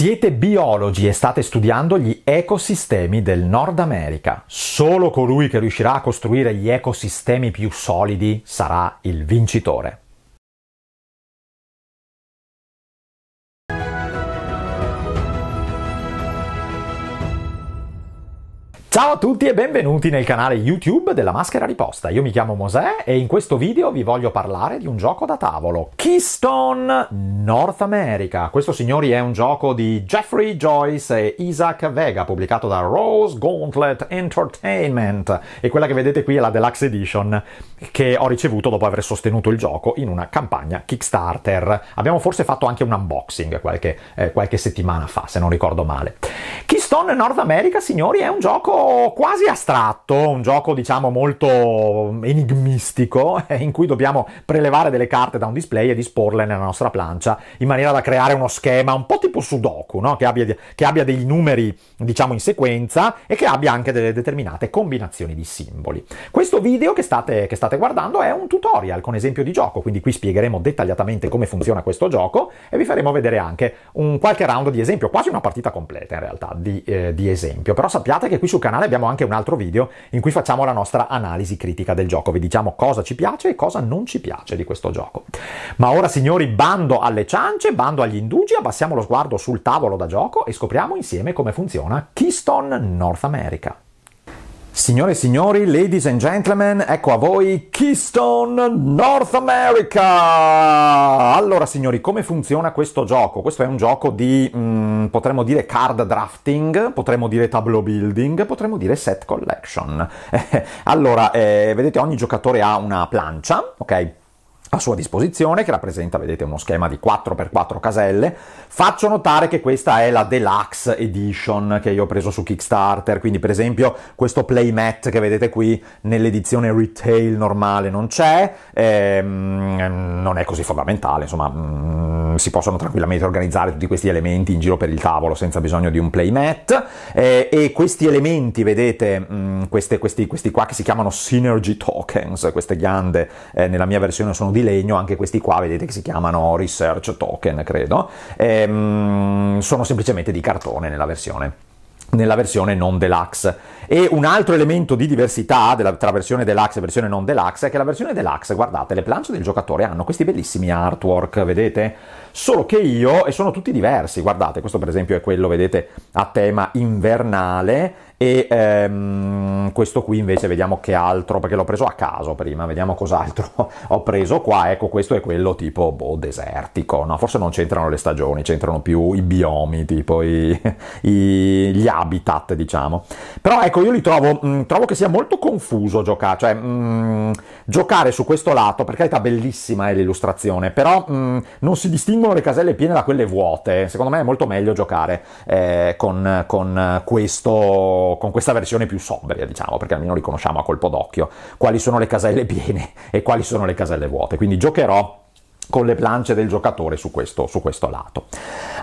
Siete biologi e state studiando gli ecosistemi del Nord America. Solo colui che riuscirà a costruire gli ecosistemi più solidi sarà il vincitore. Ciao a tutti e benvenuti nel canale YouTube della Maschera Riposta. Io mi chiamo Mosè e in questo video vi voglio parlare di un gioco da tavolo, Keystone North America. Questo signori è un gioco di Jeffrey Joyce e Isaac Vega, pubblicato da Rose Gauntlet Entertainment e quella che vedete qui è la Deluxe Edition che ho ricevuto dopo aver sostenuto il gioco in una campagna Kickstarter. Abbiamo forse fatto anche un unboxing qualche, eh, qualche settimana fa, se non ricordo male. Keystone North America, signori, è un gioco quasi astratto, un gioco diciamo molto enigmistico, eh, in cui dobbiamo prelevare delle carte da un display e disporle nella nostra plancia, in maniera da creare uno schema un po' tipo Sudoku, no? che, abbia, che abbia dei numeri diciamo in sequenza e che abbia anche delle determinate combinazioni di simboli. Questo video che state, che state guardando è un tutorial con esempio di gioco, quindi qui spiegheremo dettagliatamente come funziona questo gioco e vi faremo vedere anche un qualche round di esempio, quasi una partita completa in realtà di, eh, di esempio. Però sappiate che qui su canale abbiamo anche un altro video in cui facciamo la nostra analisi critica del gioco, vi diciamo cosa ci piace e cosa non ci piace di questo gioco. Ma ora signori, bando alle ciance, bando agli indugi, abbassiamo lo sguardo sul tavolo da gioco e scopriamo insieme come funziona Keystone North America. Signore e signori, ladies and gentlemen, ecco a voi Keystone North America! Allora signori, come funziona questo gioco? Questo è un gioco di, mm, potremmo dire, card drafting, potremmo dire tableau building, potremmo dire set collection. allora, eh, vedete, ogni giocatore ha una plancia, ok? a sua disposizione, che rappresenta, vedete, uno schema di 4x4 caselle. Faccio notare che questa è la Deluxe Edition che io ho preso su Kickstarter, quindi per esempio questo playmat che vedete qui nell'edizione retail normale non c'è, ehm, non è così fondamentale, insomma... Mm, si possono tranquillamente organizzare tutti questi elementi in giro per il tavolo senza bisogno di un playmat eh, e questi elementi, vedete, mh, mm, queste, questi, questi, qua che si chiamano Synergy Tokens, queste ghiande eh, nella mia versione sono di legno, anche questi qua vedete che si chiamano Research Token, credo, eh, mh, sono semplicemente di cartone nella versione, nella versione non deluxe. E un altro elemento di diversità della, tra versione deluxe e versione non deluxe è che la versione deluxe, guardate, le planche del giocatore hanno questi bellissimi artwork, vedete? Solo che io, e sono tutti diversi, guardate, questo per esempio è quello, vedete, a tema invernale, e ehm, questo qui invece vediamo che altro, perché l'ho preso a caso prima, vediamo cos'altro ho preso qua, ecco questo è quello tipo boh, desertico, no? forse non c'entrano le stagioni, c'entrano più i biomi, tipo i, i, gli habitat diciamo, però ecco io li trovo, mh, mm, trovo che sia molto confuso giocare, cioè mh, mm, giocare su questo lato, per carità bellissima è l'illustrazione, però mh, mm, non si distinguono le caselle piene da quelle vuote, secondo me è molto meglio giocare eh, con, con questo con questa versione più sobria, diciamo, perché almeno riconosciamo a colpo d'occhio quali sono le caselle piene e quali sono le caselle vuote. Quindi giocherò con le plance del giocatore su questo, su questo, lato.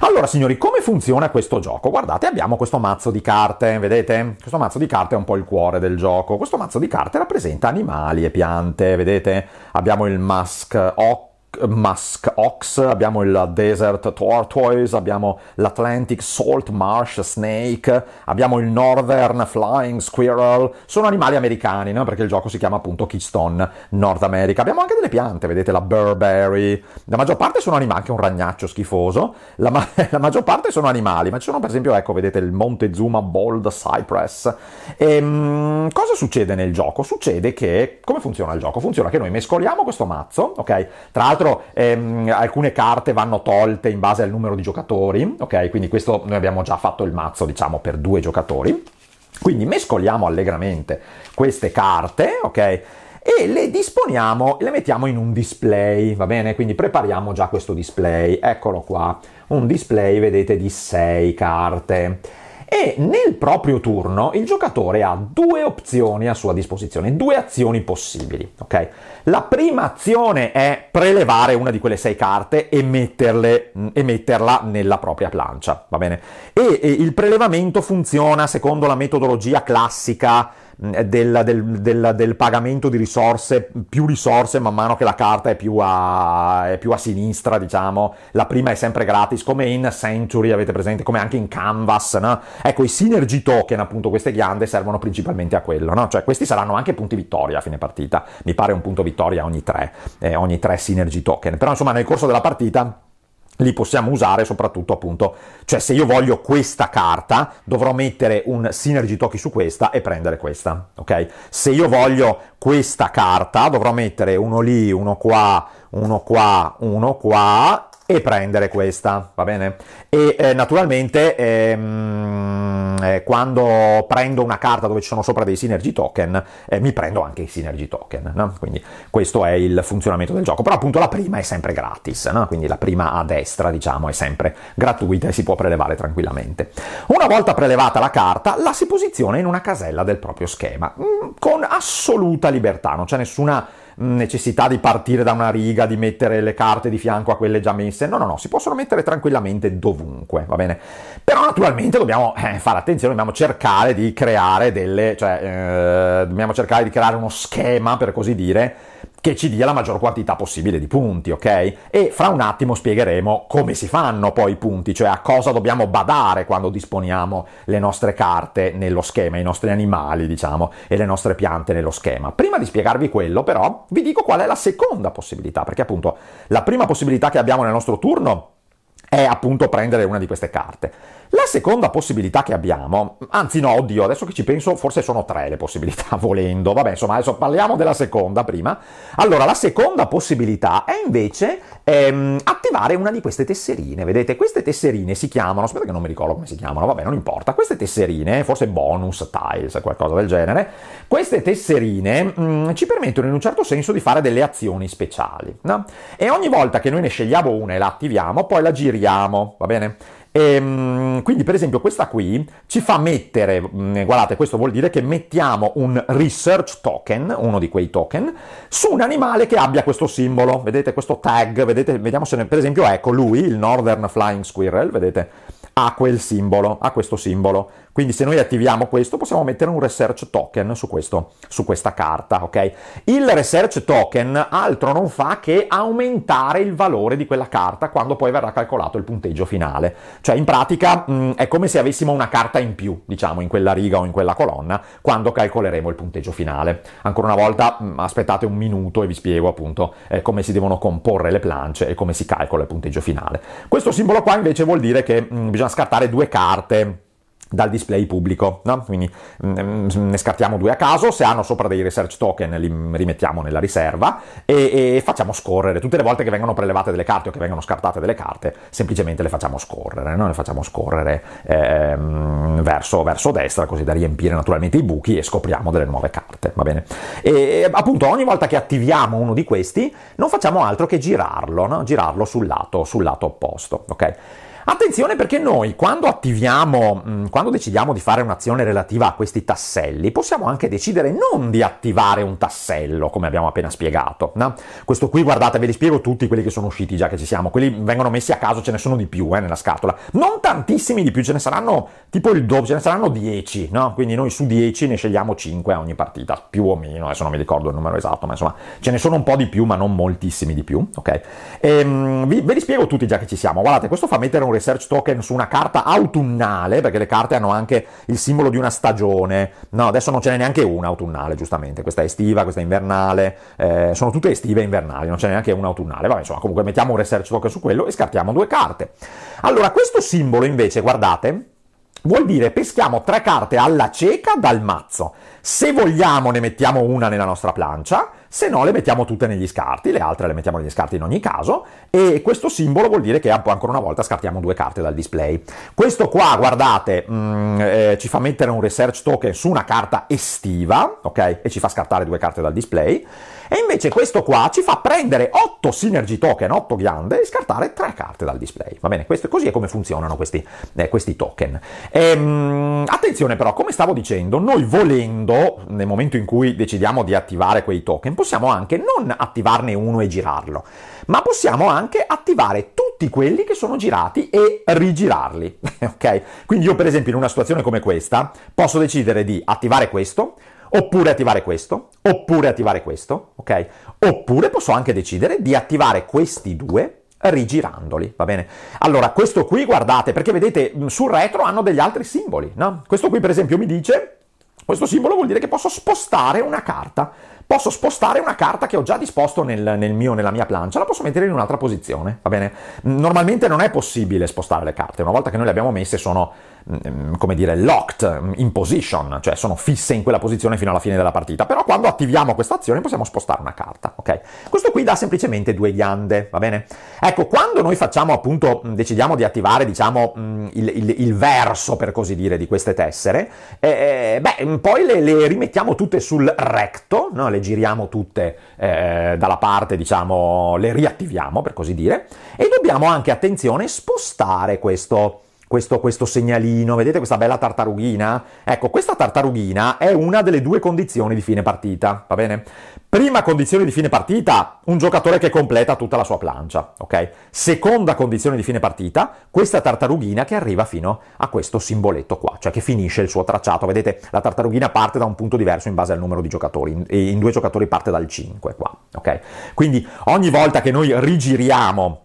Allora signori, come funziona questo gioco? Guardate, abbiamo questo mazzo di carte, vedete? Questo mazzo di carte è un po' il cuore del gioco. Questo mazzo di carte rappresenta animali e piante, vedete? Abbiamo il Mask 8, Musk Ox, abbiamo il Desert Tortoise, abbiamo l'Atlantic Salt Marsh Snake, abbiamo il Northern Flying Squirrel, sono animali americani, no? perché il gioco si chiama appunto Keystone North America. Abbiamo anche delle piante, vedete la Burberry, la maggior parte sono animali, anche un ragnaccio schifoso, la, ma- la maggior parte sono animali, ma ci sono per esempio, ecco, vedete il Montezuma Bold Cypress. E, ehm, mh, cosa succede nel gioco? Succede che, come funziona il gioco? Funziona che noi mescoliamo questo mazzo, ok? Tra l'altro l'altro ehm, alcune carte vanno tolte in base al numero di giocatori, ok? Quindi questo noi abbiamo già fatto il mazzo, diciamo, per due giocatori. Quindi mescoliamo allegramente queste carte, ok? e le disponiamo, le mettiamo in un display, va bene? Quindi prepariamo già questo display, eccolo qua, un display vedete di 6 carte e nel proprio turno il giocatore ha due opzioni a sua disposizione, due azioni possibili. Okay? La prima azione è prelevare una di quelle sei carte e, metterle, mm, e metterla nella propria plancia, va bene? E, e il prelevamento funziona secondo la metodologia classica eh, della, del, della, del, pagamento di risorse, più risorse man mano che la carta è più, a, è più a sinistra, diciamo. La prima è sempre gratis, come in Century, avete presente, come anche in Canvas, no? Ecco, i Synergy Token, appunto, queste ghiande servono principalmente a quello, no? Cioè, questi saranno anche punti vittoria a fine partita. Mi pare un punto vittoria ogni tre, eh, ogni tre Synergy Token. Però, insomma, nel corso della partita li possiamo usare soprattutto appunto, cioè se io voglio questa carta dovrò mettere un synergy token su questa e prendere questa, ok? Se io voglio questa carta dovrò mettere uno lì, uno qua, uno qua, uno qua e prendere questa, va bene? E eh, naturalmente ehm, eh, quando prendo una carta dove ci sono sopra dei synergy token, eh, mi prendo anche i synergy token, no? Quindi questo è il funzionamento del gioco, però appunto la prima è sempre gratis, no? Quindi la prima a destra, diciamo, è sempre gratuita e si può prelevare tranquillamente. Una volta prelevata la carta, la si posiziona in una casella del proprio schema, mm, con assoluta libertà, non c'è nessuna necessità di partire da una riga, di mettere le carte di fianco a quelle già messe. No, no, no, si possono mettere tranquillamente dovunque, va bene? Però naturalmente dobbiamo eh, fare attenzione, dobbiamo cercare di creare delle, cioè eh, dobbiamo cercare di creare uno schema, per così dire, che ci dia la maggior quantità possibile di punti, ok? E fra un attimo spiegheremo come si fanno poi i punti, cioè a cosa dobbiamo badare quando disponiamo le nostre carte nello schema, i nostri animali, diciamo, e le nostre piante nello schema. Prima di spiegarvi quello, però, vi dico qual è la seconda possibilità, perché appunto la prima possibilità che abbiamo nel nostro turno è appunto prendere una di queste carte. La seconda possibilità che abbiamo, anzi no, oddio, adesso che ci penso forse sono tre le possibilità volendo, vabbè insomma adesso parliamo della seconda prima. Allora la seconda possibilità è invece ehm, attivare una di queste tesserine, vedete queste tesserine si chiamano, aspetta che non mi ricordo come si chiamano, vabbè non importa, queste tesserine, forse bonus, tiles, qualcosa del genere, queste tesserine mh, mm, ci permettono in un certo senso di fare delle azioni speciali no? e ogni volta che noi ne scegliamo una e la attiviamo poi la giriamo, va bene? E, ehm, quindi per esempio questa qui ci fa mettere, mm, guardate questo vuol dire che mettiamo un research token, uno di quei token, su un animale che abbia questo simbolo, vedete questo tag, vedete, vediamo se ne, per esempio ecco lui, il Northern Flying Squirrel, vedete, ha quel simbolo, ha questo simbolo. Quindi se noi attiviamo questo possiamo mettere un research token su, questo, su questa carta, ok? Il research token altro non fa che aumentare il valore di quella carta quando poi verrà calcolato il punteggio finale. Cioè in pratica mh, mm, è come se avessimo una carta in più, diciamo, in quella riga o in quella colonna quando calcoleremo il punteggio finale. Ancora una volta mh, mm, aspettate un minuto e vi spiego appunto eh, come si devono comporre le planche e come si calcola il punteggio finale. Questo simbolo qua invece vuol dire che mh, mm, bisogna scartare due carte dal display pubblico, no? quindi mm, ne scartiamo due a caso, se hanno sopra dei research token li rimettiamo nella riserva e, e, facciamo scorrere, tutte le volte che vengono prelevate delle carte o che vengono scartate delle carte, semplicemente le facciamo scorrere, no? le facciamo scorrere ehm, verso, verso, destra così da riempire naturalmente i buchi e scopriamo delle nuove carte, va bene? E appunto ogni volta che attiviamo uno di questi non facciamo altro che girarlo, no? girarlo sul lato, sul lato opposto, ok? Attenzione perché noi quando attiviamo, mm, quando decidiamo di fare un'azione relativa a questi tasselli, possiamo anche decidere non di attivare un tassello, come abbiamo appena spiegato. No? Questo qui, guardate, ve li spiego tutti quelli che sono usciti già che ci siamo, quelli vengono messi a caso, ce ne sono di più eh, nella scatola. Non tantissimi di più, ce ne saranno tipo il doppio, ce ne saranno 10, no? Quindi noi su 10 ne scegliamo 5 a ogni partita, più o meno, adesso non mi ricordo il numero esatto, ma insomma ce ne sono un po' di più, ma non moltissimi di più, ok? E, ehm, vi, ve li spiego tutti già che ci siamo. Guardate, questo fa mettere un research token su una carta autunnale, perché le carte hanno anche il simbolo di una stagione. No, adesso non ce n'è neanche una autunnale, giustamente. Questa è estiva, questa è invernale, eh, sono tutte estive e invernali, non ce n'è neanche una autunnale. Vabbè, insomma, comunque mettiamo un research token su quello e scartiamo due carte. Allora, questo simbolo invece, guardate, vuol dire peschiamo tre carte alla cieca dal mazzo. Se vogliamo ne mettiamo una nella nostra plancia se no le mettiamo tutte negli scarti, le altre le mettiamo negli scarti in ogni caso, e questo simbolo vuol dire che ancora una volta scartiamo due carte dal display. Questo qua, guardate, mm, eh, ci fa mettere un research token su una carta estiva, ok? E ci fa scartare due carte dal display. E invece questo qua ci fa prendere 8 synergy token, 8 ghiande, e scartare 3 carte dal display. Va bene, questo, così è come funzionano questi, eh, questi token. Ehm, attenzione però, come stavo dicendo, noi volendo, nel momento in cui decidiamo di attivare quei token, possiamo anche non attivarne uno e girarlo, ma possiamo anche attivare tutti quelli che sono girati e rigirarli. ok? Quindi io per esempio in una situazione come questa posso decidere di attivare questo, oppure attivare questo, oppure attivare questo, ok? Oppure posso anche decidere di attivare questi due rigirandoli, va bene? Allora, questo qui guardate, perché vedete mm, sul retro hanno degli altri simboli, no? Questo qui per esempio mi dice, questo simbolo vuol dire che posso spostare una carta, posso spostare una carta che ho già disposto nel, nel mio, nella mia plancia, la posso mettere in un'altra posizione, va bene? Normalmente non è possibile spostare le carte, una volta che noi le abbiamo messe sono Mm, come dire, locked in position, cioè sono fisse in quella posizione fino alla fine della partita. Però quando attiviamo questa azione possiamo spostare una carta, ok? Questo qui dà semplicemente due ghiande, va bene? Ecco, quando noi facciamo appunto, mm, decidiamo di attivare, diciamo, mm, il, il, il verso, per così dire, di queste tessere, eh, eh beh, poi le, le, rimettiamo tutte sul recto, no? le giriamo tutte eh, dalla parte, diciamo, le riattiviamo, per così dire, e dobbiamo anche, attenzione, spostare questo questo, questo segnalino, vedete questa bella tartarughina? Ecco, questa tartarughina è una delle due condizioni di fine partita, va bene? Prima condizione di fine partita, un giocatore che completa tutta la sua plancia, ok? Seconda condizione di fine partita, questa tartarughina che arriva fino a questo simboletto qua, cioè che finisce il suo tracciato. Vedete, la tartarughina parte da un punto diverso in base al numero di giocatori, in, in due giocatori parte dal 5 qua, ok? Quindi ogni volta che noi rigiriamo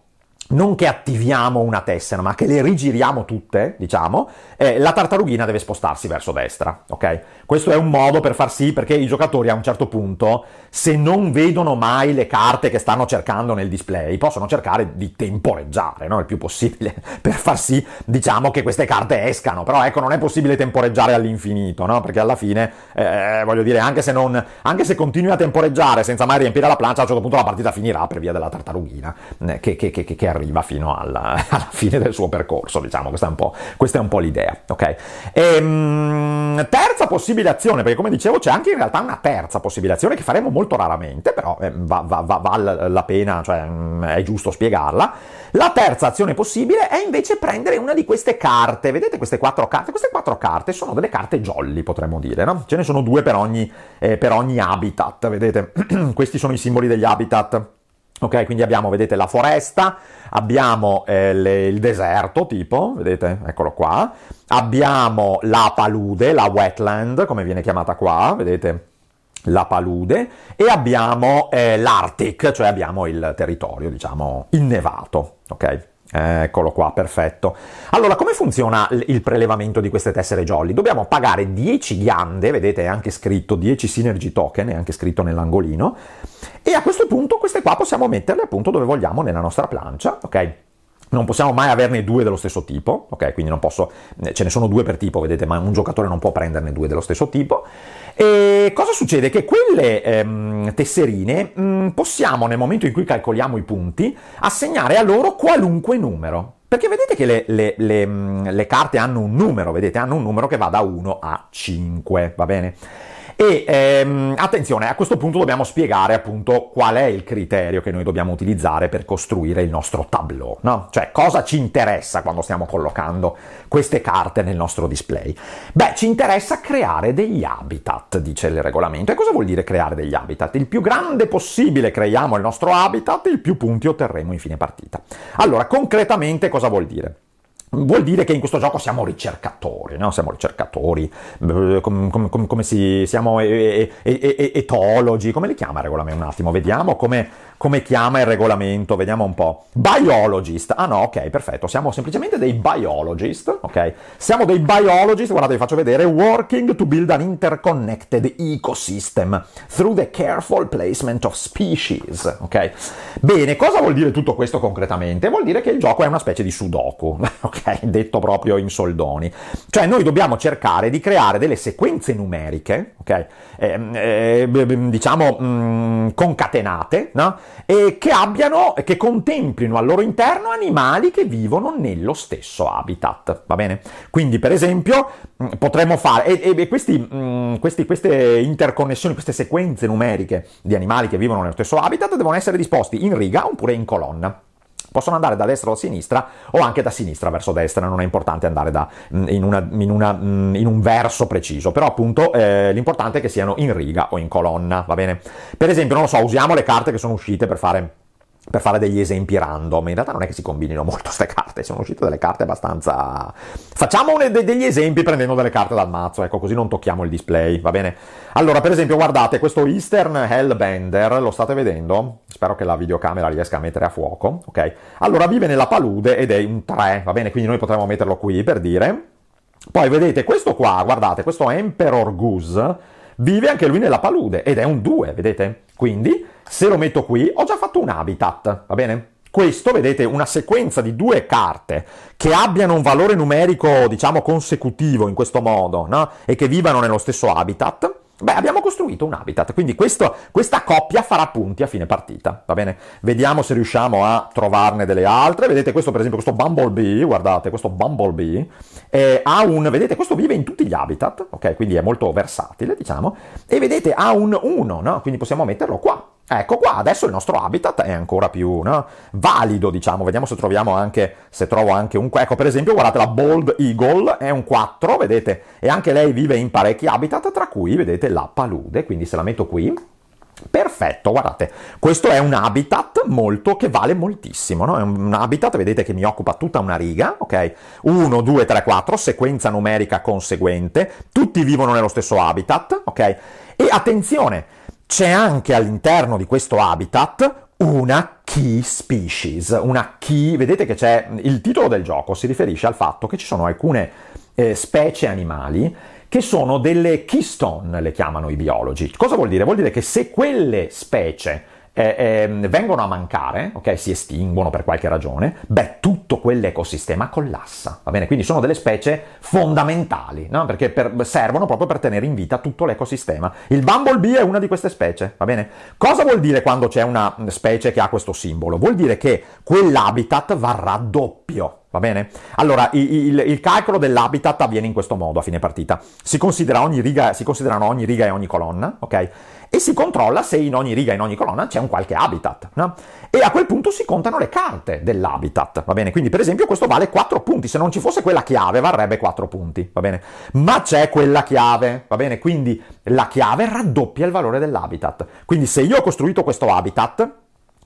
non che attiviamo una tessera, ma che le rigiriamo tutte, diciamo, eh, la tartarughina deve spostarsi verso destra, ok? Questo è un modo per far sì perché i giocatori a un certo punto, se non vedono mai le carte che stanno cercando nel display, possono cercare di temporeggiare, no? Il più possibile, per far sì, diciamo, che queste carte escano. Però ecco, non è possibile temporeggiare all'infinito, no? Perché alla fine, eh, eh, voglio dire, anche se, non, anche se, continui a temporeggiare senza mai riempire la plancia, a un certo punto la partita finirà per via della tartarughina eh, che, che, che, che arriva arriva fino alla, alla fine del suo percorso, diciamo, questa è un po', è un po l'idea, ok? E, ehm, mh, terza possibile azione, perché come dicevo c'è anche in realtà una terza possibile azione che faremo molto raramente, però eh, va, va, va, la pena, cioè mh, mm, è giusto spiegarla. La terza azione possibile è invece prendere una di queste carte, vedete queste quattro carte? Queste quattro carte sono delle carte jolly, potremmo dire, no? Ce ne sono due per ogni, eh, per ogni habitat, vedete? Questi sono i simboli degli habitat Ok, quindi abbiamo, vedete, la foresta, abbiamo eh, le, il deserto, tipo, vedete, eccolo qua, abbiamo la palude, la wetland, come viene chiamata qua, vedete, la palude, e abbiamo eh, l'Arctic, cioè abbiamo il territorio, diciamo, innevato, ok? Eh, eccolo qua, perfetto. Allora, come funziona il prelevamento di queste tessere jolly? Dobbiamo pagare 10 ghiande, vedete è anche scritto 10 synergy token, è anche scritto nell'angolino, e a questo punto queste qua possiamo metterle appunto dove vogliamo nella nostra plancia, ok? non possiamo mai averne due dello stesso tipo, ok? Quindi non posso, eh, ce ne sono due per tipo, vedete, ma un giocatore non può prenderne due dello stesso tipo. E cosa succede? Che quelle ehm, tesserine mh, mm, possiamo, nel momento in cui calcoliamo i punti, assegnare a loro qualunque numero. Perché vedete che le, le, le, mm, le carte hanno un numero, vedete, hanno un numero che va da 1 a 5, va bene? E ehm, attenzione, a questo punto dobbiamo spiegare appunto qual è il criterio che noi dobbiamo utilizzare per costruire il nostro tableau, no? Cioè cosa ci interessa quando stiamo collocando queste carte nel nostro display? Beh, ci interessa creare degli habitat, dice il regolamento. E cosa vuol dire creare degli habitat? Il più grande possibile creiamo il nostro habitat, il più punti otterremo in fine partita. Allora, concretamente cosa vuol dire? Vuol dire che in questo gioco siamo ricercatori, no? siamo ricercatori, eh, com, com, com, come si, siamo e, e, e, etologi, come li chiama il Un attimo, vediamo come come chiama il regolamento, vediamo un po'. Biologist, ah no, ok, perfetto, siamo semplicemente dei biologist, ok? Siamo dei biologist, guardate, vi faccio vedere, working to build an interconnected ecosystem through the careful placement of species, ok? Bene, cosa vuol dire tutto questo concretamente? Vuol dire che il gioco è una specie di sudoku, ok? Detto proprio in soldoni. Cioè noi dobbiamo cercare di creare delle sequenze numeriche, ok? Ehm, eh, eh, diciamo mh, mm, concatenate, no? e che abbiano e che contemplino al loro interno animali che vivono nello stesso habitat, va bene? Quindi per esempio mm, potremmo fare, e, e questi, mm, questi, queste interconnessioni, queste sequenze numeriche di animali che vivono nello stesso habitat devono essere disposti in riga oppure in colonna. Possono andare da destra o da sinistra o anche da sinistra verso destra, non è importante andare da, mm, in, una, in, una, mm, in, un verso preciso, però appunto eh, l'importante è che siano in riga o in colonna, va bene? Per esempio, non lo so, usiamo le carte che sono uscite per fare per fare degli esempi random, in realtà non è che si combinino molto queste carte, sono uscite delle carte abbastanza... Facciamo un, de, degli esempi prendendo delle carte dal mazzo, ecco, così non tocchiamo il display, va bene? Allora, per esempio, guardate, questo Eastern Hellbender, lo state vedendo? spero che la videocamera riesca a mettere a fuoco, ok? Allora vive nella palude ed è un 3, va bene? Quindi noi potremmo metterlo qui per dire. Poi vedete questo qua, guardate, questo Emperor Goose vive anche lui nella palude ed è un 2, vedete? Quindi se lo metto qui ho già fatto un habitat, va bene? Questo, vedete, una sequenza di due carte che abbiano un valore numerico, diciamo, consecutivo in questo modo, no? E che vivano nello stesso habitat, Beh, abbiamo costruito un habitat, quindi questo, questa coppia farà punti a fine partita, va bene? Vediamo se riusciamo a trovarne delle altre. Vedete questo, per esempio, questo Bumblebee, guardate, questo Bumblebee eh, ha un... Vedete, questo vive in tutti gli habitat, ok? Quindi è molto versatile, diciamo. E vedete, ha un 1, no? Quindi possiamo metterlo qua, Ecco qua, adesso il nostro habitat è ancora più no? valido, diciamo, vediamo se troviamo anche, se trovo anche un... Ecco, per esempio, guardate, la Bold Eagle è un 4, vedete, e anche lei vive in parecchi habitat, tra cui, vedete, la palude, quindi se la metto qui, Perfetto, guardate, questo è un habitat molto, che vale moltissimo, no? è un habitat, vedete che mi occupa tutta una riga, ok? 1, 2, 3, 4, sequenza numerica conseguente, tutti vivono nello stesso habitat, ok? E attenzione, c'è anche all'interno di questo habitat una key species, una key, vedete che c'è il titolo del gioco si riferisce al fatto che ci sono alcune eh, specie animali che sono delle keystone, le chiamano i biologi. Cosa vuol dire? Vuol dire che se quelle specie eh, eh, vengono a mancare, ok, si estinguono per qualche ragione, beh, tutto quell'ecosistema collassa, va bene? Quindi sono delle specie fondamentali, no? Perché per, servono proprio per tenere in vita tutto l'ecosistema. Il bumblebee è una di queste specie, va bene? Cosa vuol dire quando c'è una mm, specie che ha questo simbolo? Vuol dire che quell'habitat varrà doppio, Va bene? Allora, il, il, il, calcolo dell'habitat avviene in questo modo a fine partita. Si, considera ogni riga, si considerano ogni riga e ogni colonna, ok? e si controlla se in ogni riga, in ogni colonna c'è un qualche habitat. No? E a quel punto si contano le carte dell'habitat, va bene? Quindi per esempio questo vale 4 punti, se non ci fosse quella chiave varrebbe 4 punti, va bene? Ma c'è quella chiave, va bene? Quindi la chiave raddoppia il valore dell'habitat. Quindi se io ho costruito questo habitat,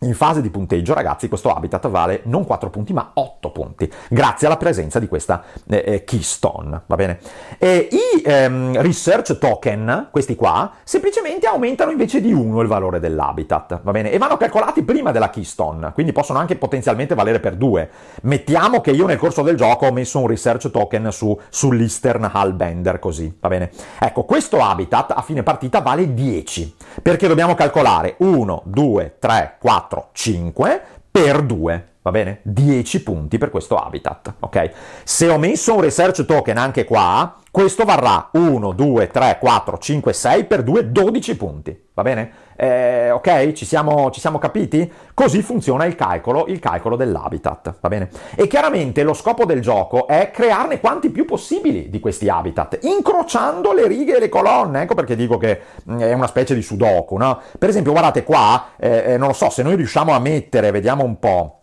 in fase di punteggio, ragazzi, questo habitat vale non 4 punti ma 8 punti, grazie alla presenza di questa eh, eh, keystone, va bene? E I ehm, research token, questi qua, semplicemente aumentano invece di 1 il valore dell'habitat, va bene? E vanno calcolati prima della keystone, quindi possono anche potenzialmente valere per 2. Mettiamo che io nel corso del gioco ho messo un research token su, sull'Eastern Hullbender, così, va bene? Ecco, questo habitat a fine partita vale 10, perché dobbiamo calcolare 1, 2, 3, 4, 4, 5 per 2, va bene? 10 punti per questo habitat, ok? Se ho messo un research token anche qua, questo varrà 1, 2, 3, 4, 5, 6 per 2, 12 punti, va bene? Eh, ok? Ci siamo, ci siamo, capiti? Così funziona il calcolo, il calcolo dell'habitat, va bene? E chiaramente lo scopo del gioco è crearne quanti più possibili di questi habitat, incrociando le righe e le colonne, ecco perché dico che mm, è una specie di sudoku, no? Per esempio, guardate qua, eh, eh, non lo so, se noi riusciamo a mettere, vediamo un po'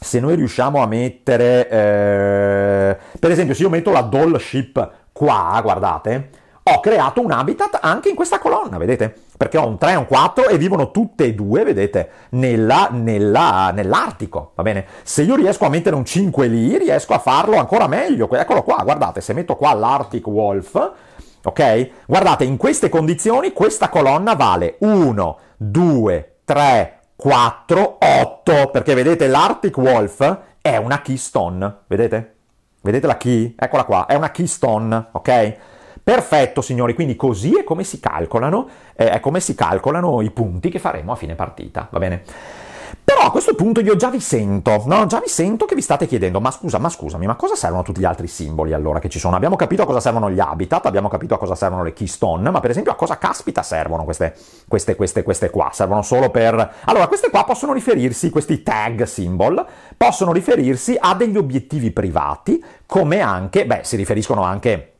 se noi riusciamo a mettere, eh, per esempio, se io metto la doll ship qua, guardate, ho creato un habitat anche in questa colonna, vedete? Perché ho un 3 e un 4 e vivono tutte e due, vedete, nella, nella, nell'Artico, va bene? Se io riesco a mettere un 5 lì, riesco a farlo ancora meglio. Eccolo qua, guardate, se metto qua l'Arctic Wolf, ok? Guardate, in queste condizioni questa colonna vale 1, 2, 3, 4, 8, perché vedete l'Arctic Wolf è una keystone, vedete? Vedete la key? Eccola qua, è una keystone, ok? Perfetto signori, quindi così è come si calcolano, eh, è come si calcolano i punti che faremo a fine partita, va bene? Però a questo punto io già vi sento, no? Già vi sento che vi state chiedendo, ma scusa, ma scusami, ma cosa servono tutti gli altri simboli allora che ci sono? Abbiamo capito a cosa servono gli habitat, abbiamo capito a cosa servono le keystone, ma per esempio a cosa caspita servono queste, queste, queste, queste qua? Servono solo per... Allora, queste qua possono riferirsi, questi tag symbol, possono riferirsi a degli obiettivi privati, come anche, beh, si riferiscono anche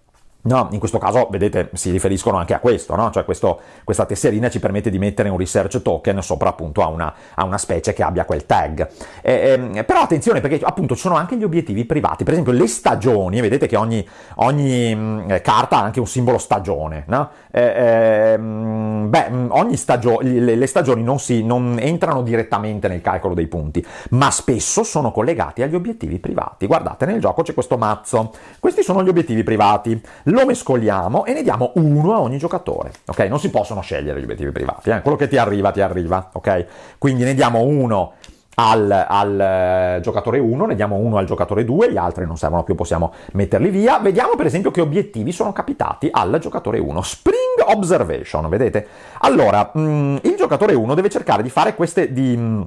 No, in questo caso, vedete, si riferiscono anche a questo, no? cioè questo, questa tesserina ci permette di mettere un research token sopra appunto a una, a una specie che abbia quel tag. Eh, eh, però attenzione perché appunto ci sono anche gli obiettivi privati, per esempio le stagioni, vedete che ogni, ogni mh, mm, carta ha anche un simbolo stagione, no? eh, mh, beh, mm, ogni stagio- le, le, stagioni non, si, non entrano direttamente nel calcolo dei punti, ma spesso sono collegati agli obiettivi privati. Guardate, nel gioco c'è questo mazzo, questi sono gli obiettivi privati lo mescoliamo e ne diamo uno a ogni giocatore, ok? Non si possono scegliere gli obiettivi privati, eh? quello che ti arriva ti arriva, ok? Quindi ne diamo uno al, al, eh, giocatore 1, ne diamo uno al giocatore 2, gli altri non servono più, possiamo metterli via. Vediamo per esempio che obiettivi sono capitati al giocatore 1. Spring observation, vedete? Allora, mh, mm, il giocatore 1 deve cercare di fare queste... Di, mh, mm,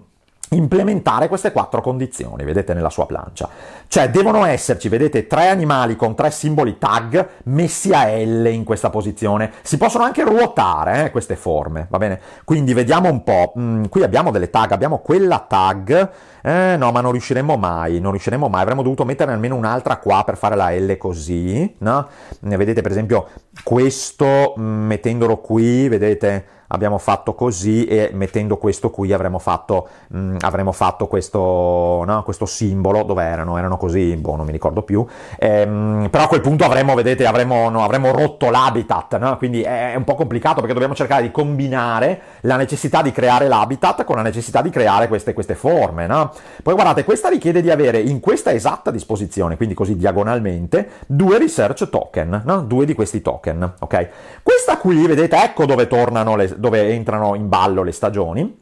implementare queste quattro condizioni, vedete nella sua plancia. Cioè devono esserci, vedete, tre animali con tre simboli tag messi a L in questa posizione. Si possono anche ruotare eh, queste forme, va bene? Quindi vediamo un po', mm, qui abbiamo delle tag, abbiamo quella tag eh, no, ma non riusciremo mai, non riusciremo mai, avremmo dovuto metterne almeno un'altra qua per fare la L così, no? Vedete per esempio questo mm, mettendolo qui, vedete, abbiamo fatto così e mettendo questo qui avremmo fatto, mh, mm, avremmo fatto questo, no? questo, simbolo, dove erano? Erano così, boh, non mi ricordo più, ehm, però a quel punto avremmo, vedete, avremmo, no, avremmo rotto l'habitat, no? quindi è, un po' complicato perché dobbiamo cercare di combinare la necessità di creare l'habitat con la necessità di creare queste, queste forme, poi guardate, questa richiede di avere in questa esatta disposizione, quindi così diagonalmente, due research token, no? due di questi token, ok? Questa qui, vedete, ecco dove, le, dove entrano in ballo le stagioni.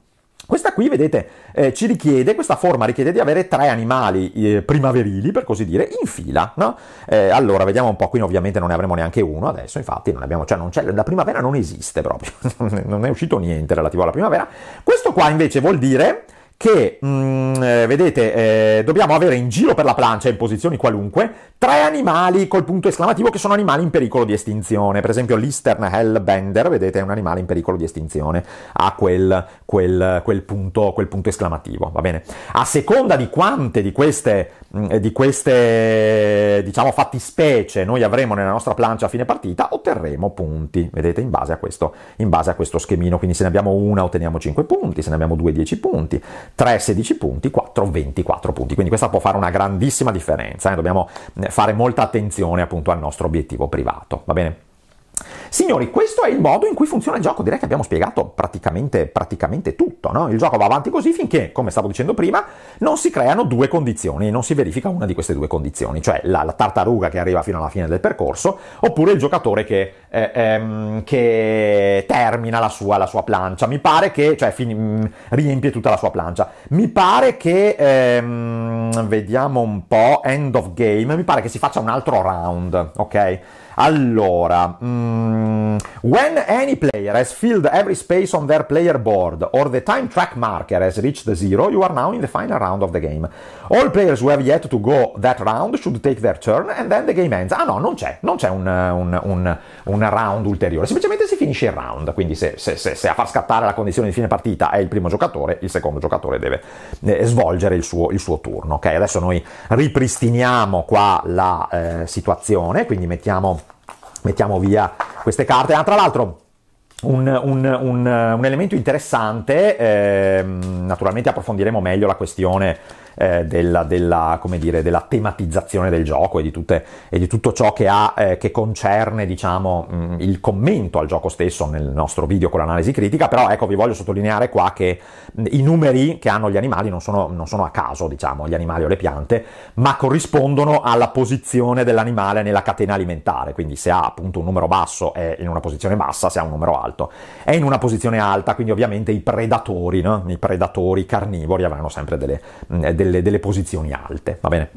Questa qui, vedete, eh, ci richiede, questa forma richiede di avere tre animali eh, primaverili, per così dire, in fila, no? Eh, allora, vediamo un po', qui ovviamente non ne avremo neanche uno adesso, infatti non abbiamo, cioè non c'è, la primavera non esiste proprio, non è uscito niente relativo alla primavera. Questo qua invece vuol dire che, mh, mm, eh, vedete, eh, dobbiamo avere in giro per la plancia, in posizioni qualunque, tre animali col punto esclamativo che sono animali in pericolo di estinzione. Per esempio l'Eastern Hellbender, vedete, è un animale in pericolo di estinzione, ha quel, quel, quel, punto, quel punto, esclamativo, va bene? A seconda di quante di queste, mh, mm, di queste, diciamo, fattispecie noi avremo nella nostra plancia a fine partita, otterremo punti, vedete, in base a questo, in base a questo schemino. Quindi se ne abbiamo una otteniamo 5 punti, se ne abbiamo due 10 punti 3 16 punti, 4 24 punti. Quindi questa può fare una grandissima differenza, eh? dobbiamo eh, fare molta attenzione appunto al nostro obiettivo privato, va bene? Signori, questo è il modo in cui funziona il gioco, direi che abbiamo spiegato praticamente, praticamente tutto, no? il gioco va avanti così finché, come stavo dicendo prima, non si creano due condizioni, e non si verifica una di queste due condizioni, cioè la, la tartaruga che arriva fino alla fine del percorso oppure il giocatore che, eh, ehm, che termina la sua, la sua, plancia, mi pare che, cioè fin, mm, riempie tutta la sua plancia, mi pare che, ehm, vediamo un po', end of game, mi pare che si faccia un altro round, ok? Allora, mm, when any player has filled every space on their player board or the time track marker has reached the zero, you are now in the final round of the game. All players who have yet to go that round should take their turn and then the game ends. Ah no, non c'è, non c'è un, un, un, un round ulteriore, semplicemente si finisce il round, quindi se, se, se, se, a far scattare la condizione di fine partita è il primo giocatore, il secondo giocatore deve eh, svolgere il suo, il suo turno. Ok, adesso noi ripristiniamo qua la eh, situazione, quindi mettiamo mettiamo via queste carte. Ah, tra l'altro, un, un, un, un elemento interessante, eh, naturalmente approfondiremo meglio la questione eh, della, della, dire, della, tematizzazione del gioco e di, tutte, e di tutto ciò che, ha, eh, che concerne diciamo, mh, mm, il commento al gioco stesso nel nostro video con l'analisi critica, però ecco vi voglio sottolineare qua che mm, i numeri che hanno gli animali non sono, non sono a caso, diciamo, gli animali o le piante, ma corrispondono alla posizione dell'animale nella catena alimentare, quindi se ha appunto un numero basso è in una posizione bassa, se ha un numero alto è in una posizione alta, quindi ovviamente i predatori, no? i predatori carnivori avranno sempre delle, mm, delle delle, delle posizioni alte, va bene?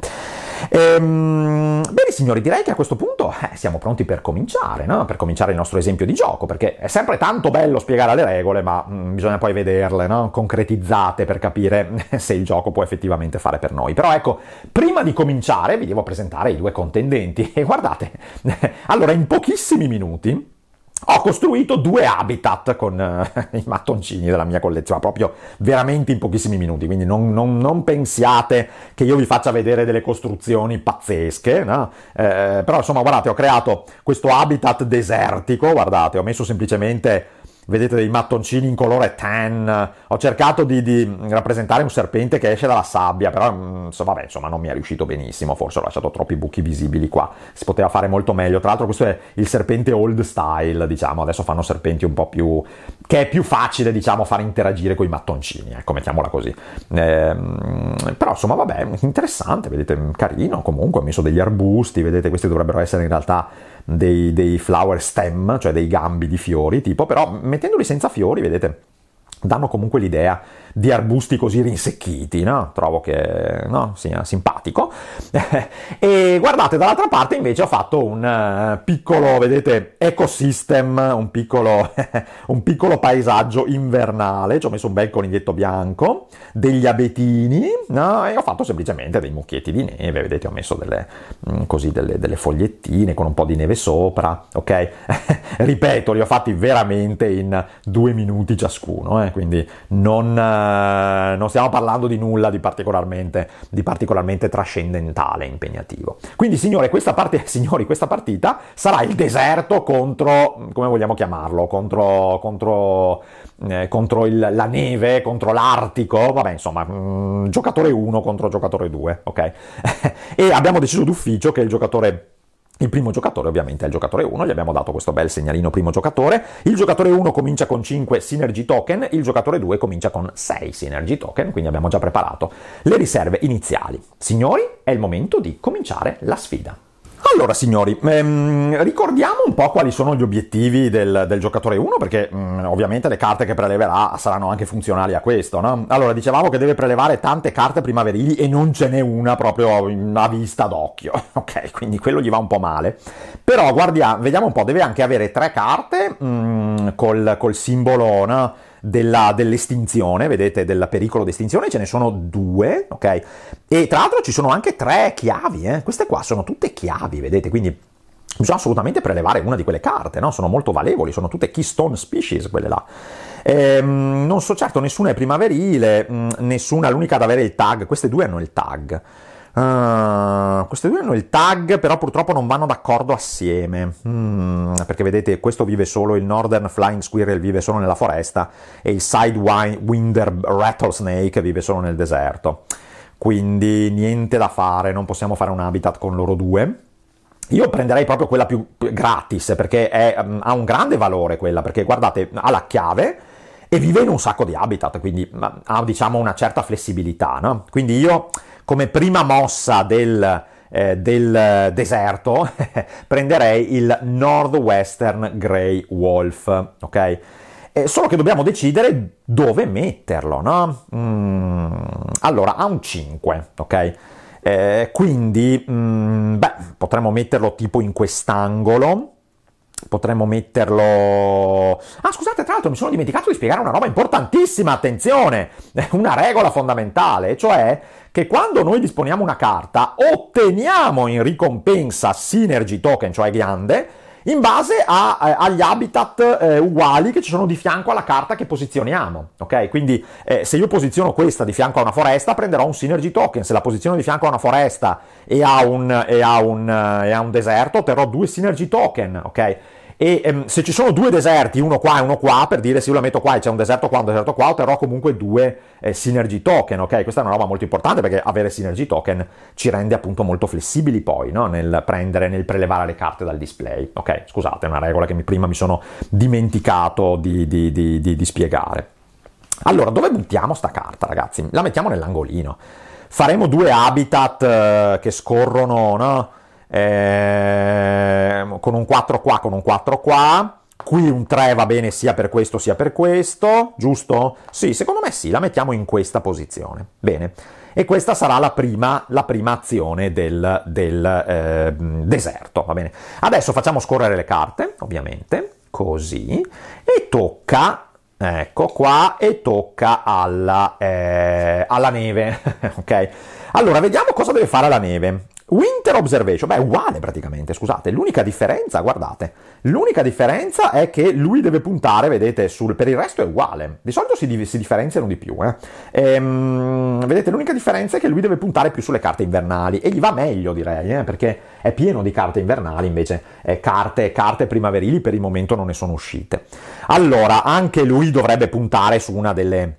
Ehm, bene signori, direi che a questo punto eh, siamo pronti per cominciare, no? per cominciare il nostro esempio di gioco, perché è sempre tanto bello spiegare le regole, ma mh, mm, bisogna poi vederle no? concretizzate per capire eh, se il gioco può effettivamente fare per noi. Però ecco, prima di cominciare vi devo presentare i due contendenti e guardate, allora in pochissimi minuti ho costruito due habitat con eh, i mattoncini della mia collezione, proprio veramente in pochissimi minuti, quindi non, non, non pensiate che io vi faccia vedere delle costruzioni pazzesche, no? eh, però insomma guardate ho creato questo habitat desertico, guardate ho messo semplicemente vedete dei mattoncini in colore tan. Ho cercato di, di rappresentare un serpente che esce dalla sabbia, però mm, so, vabbè, insomma, non mi è riuscito benissimo, forse ho lasciato troppi buchi visibili qua, si poteva fare molto meglio. Tra l'altro questo è il serpente old style, diciamo, adesso fanno serpenti un po' più... che è più facile, diciamo, far interagire con i mattoncini, ecco, mettiamola così. Ehm, però insomma, vabbè, interessante, vedete, mm, carino, comunque ho messo degli arbusti, vedete, questi dovrebbero essere in realtà dei, dei flower stem, cioè dei gambi di fiori, tipo, però mettendoli senza fiori, vedete, danno comunque l'idea di arbusti così rinsecchiti, no? trovo che no, sia simpatico. e guardate, dall'altra parte invece ho fatto un eh, piccolo, vedete, ecosystem, un piccolo, un piccolo paesaggio invernale, ci ho messo un bel coniglietto bianco, degli abetini no? e ho fatto semplicemente dei mucchietti di neve, vedete ho messo delle, mm, così, delle, delle fogliettine con un po' di neve sopra, ok? Ripeto, li ho fatti veramente in due minuti ciascuno, eh? quindi non eh, non stiamo parlando di nulla di particolarmente, di particolarmente trascendentale, impegnativo. Quindi signore, questa parte, signori, questa partita sarà il deserto contro, come vogliamo chiamarlo, contro, contro, eh, contro il, la neve, contro l'Artico, vabbè insomma, mh, mm, giocatore 1 contro giocatore 2, ok? e abbiamo deciso d'ufficio che il giocatore il primo giocatore ovviamente è il giocatore 1, gli abbiamo dato questo bel segnalino primo giocatore. Il giocatore 1 comincia con 5 Synergy Token, il giocatore 2 comincia con 6 Synergy Token, quindi abbiamo già preparato le riserve iniziali. Signori, è il momento di cominciare la sfida. Allora signori, ehm, ricordiamo un po' quali sono gli obiettivi del, del giocatore 1 perché mh, mm, ovviamente le carte che preleverà saranno anche funzionali a questo, no? Allora dicevamo che deve prelevare tante carte primaverili e non ce n'è una proprio a vista d'occhio, ok? Quindi quello gli va un po' male. Però guardia, vediamo un po', deve anche avere tre carte mh, mm, col, col simbolo, no? della, dell'estinzione, vedete, del pericolo d'estinzione, ce ne sono due, ok? E tra l'altro ci sono anche tre chiavi, eh? queste qua sono tutte chiavi, vedete, quindi bisogna assolutamente prelevare una di quelle carte, no? sono molto valevoli, sono tutte keystone species quelle là. Ehm, non so certo, nessuna è primaverile, mh, mm, nessuna, l'unica ad avere il tag, queste due hanno il tag. Uh, queste due hanno il tag, però purtroppo non vanno d'accordo assieme. Mm, perché vedete, questo vive solo il Northern Flying Squirrel, vive solo nella foresta, e il Sidewinder Rattlesnake vive solo nel deserto. Quindi niente da fare, non possiamo fare un habitat con loro due. Io prenderei proprio quella più gratis, perché è, um, ha un grande valore quella, perché guardate, ha la chiave e vive in un sacco di habitat, quindi mm, ha diciamo una certa flessibilità, no? Quindi io come prima mossa del, eh, del eh, deserto, prenderei il Northwestern Grey Wolf, ok? Eh, solo che dobbiamo decidere dove metterlo, no? Mm, allora, ha un 5, ok? Eh, quindi, mm, beh, potremmo metterlo tipo in quest'angolo, potremmo metterlo... Ah, scusate, tra l'altro mi sono dimenticato di spiegare una roba importantissima, attenzione, una regola fondamentale, cioè che quando noi disponiamo una carta otteniamo in ricompensa Synergy Token, cioè ghiande, in base a, eh, agli habitat eh, uguali che ci sono di fianco alla carta che posizioniamo. Ok? Quindi eh, se io posiziono questa di fianco a una foresta, prenderò un synergy token. Se la posiziono di fianco a una foresta e a un, e a un, eh, e a un deserto, otterrò due synergy token. Ok? e ehm, se ci sono due deserti, uno qua e uno qua, per dire se io la metto qua e c'è un deserto qua un deserto qua, otterrò comunque due eh, synergy token, ok? Questa è una roba molto importante perché avere synergy token ci rende appunto molto flessibili poi, no? Nel prendere, nel prelevare le carte dal display, ok? Scusate, è una regola che mi, prima mi sono dimenticato di, di, di, di spiegare. Allora, dove buttiamo sta carta, ragazzi? La mettiamo nell'angolino. Faremo due habitat eh, che scorrono, no? eh, con un 4 qua, con un 4 qua. Qui un 3 va bene sia per questo sia per questo, giusto? Sì, secondo me sì, la mettiamo in questa posizione. Bene. E questa sarà la prima, la prima azione del, del eh, deserto, va bene? Adesso facciamo scorrere le carte, ovviamente, così, e tocca Ecco qua e tocca alla, eh, alla neve, ok? Allora, vediamo cosa deve fare la neve. Winter Observation, beh, è uguale praticamente, scusate, l'unica differenza, guardate, l'unica differenza è che lui deve puntare, vedete, sul, per il resto è uguale, di solito si, si differenziano di più, eh. ehm, vedete, l'unica differenza è che lui deve puntare più sulle carte invernali, e gli va meglio direi, eh, perché è pieno di carte invernali, invece eh, carte, carte primaverili per il momento non ne sono uscite. Allora, anche lui dovrebbe puntare su una delle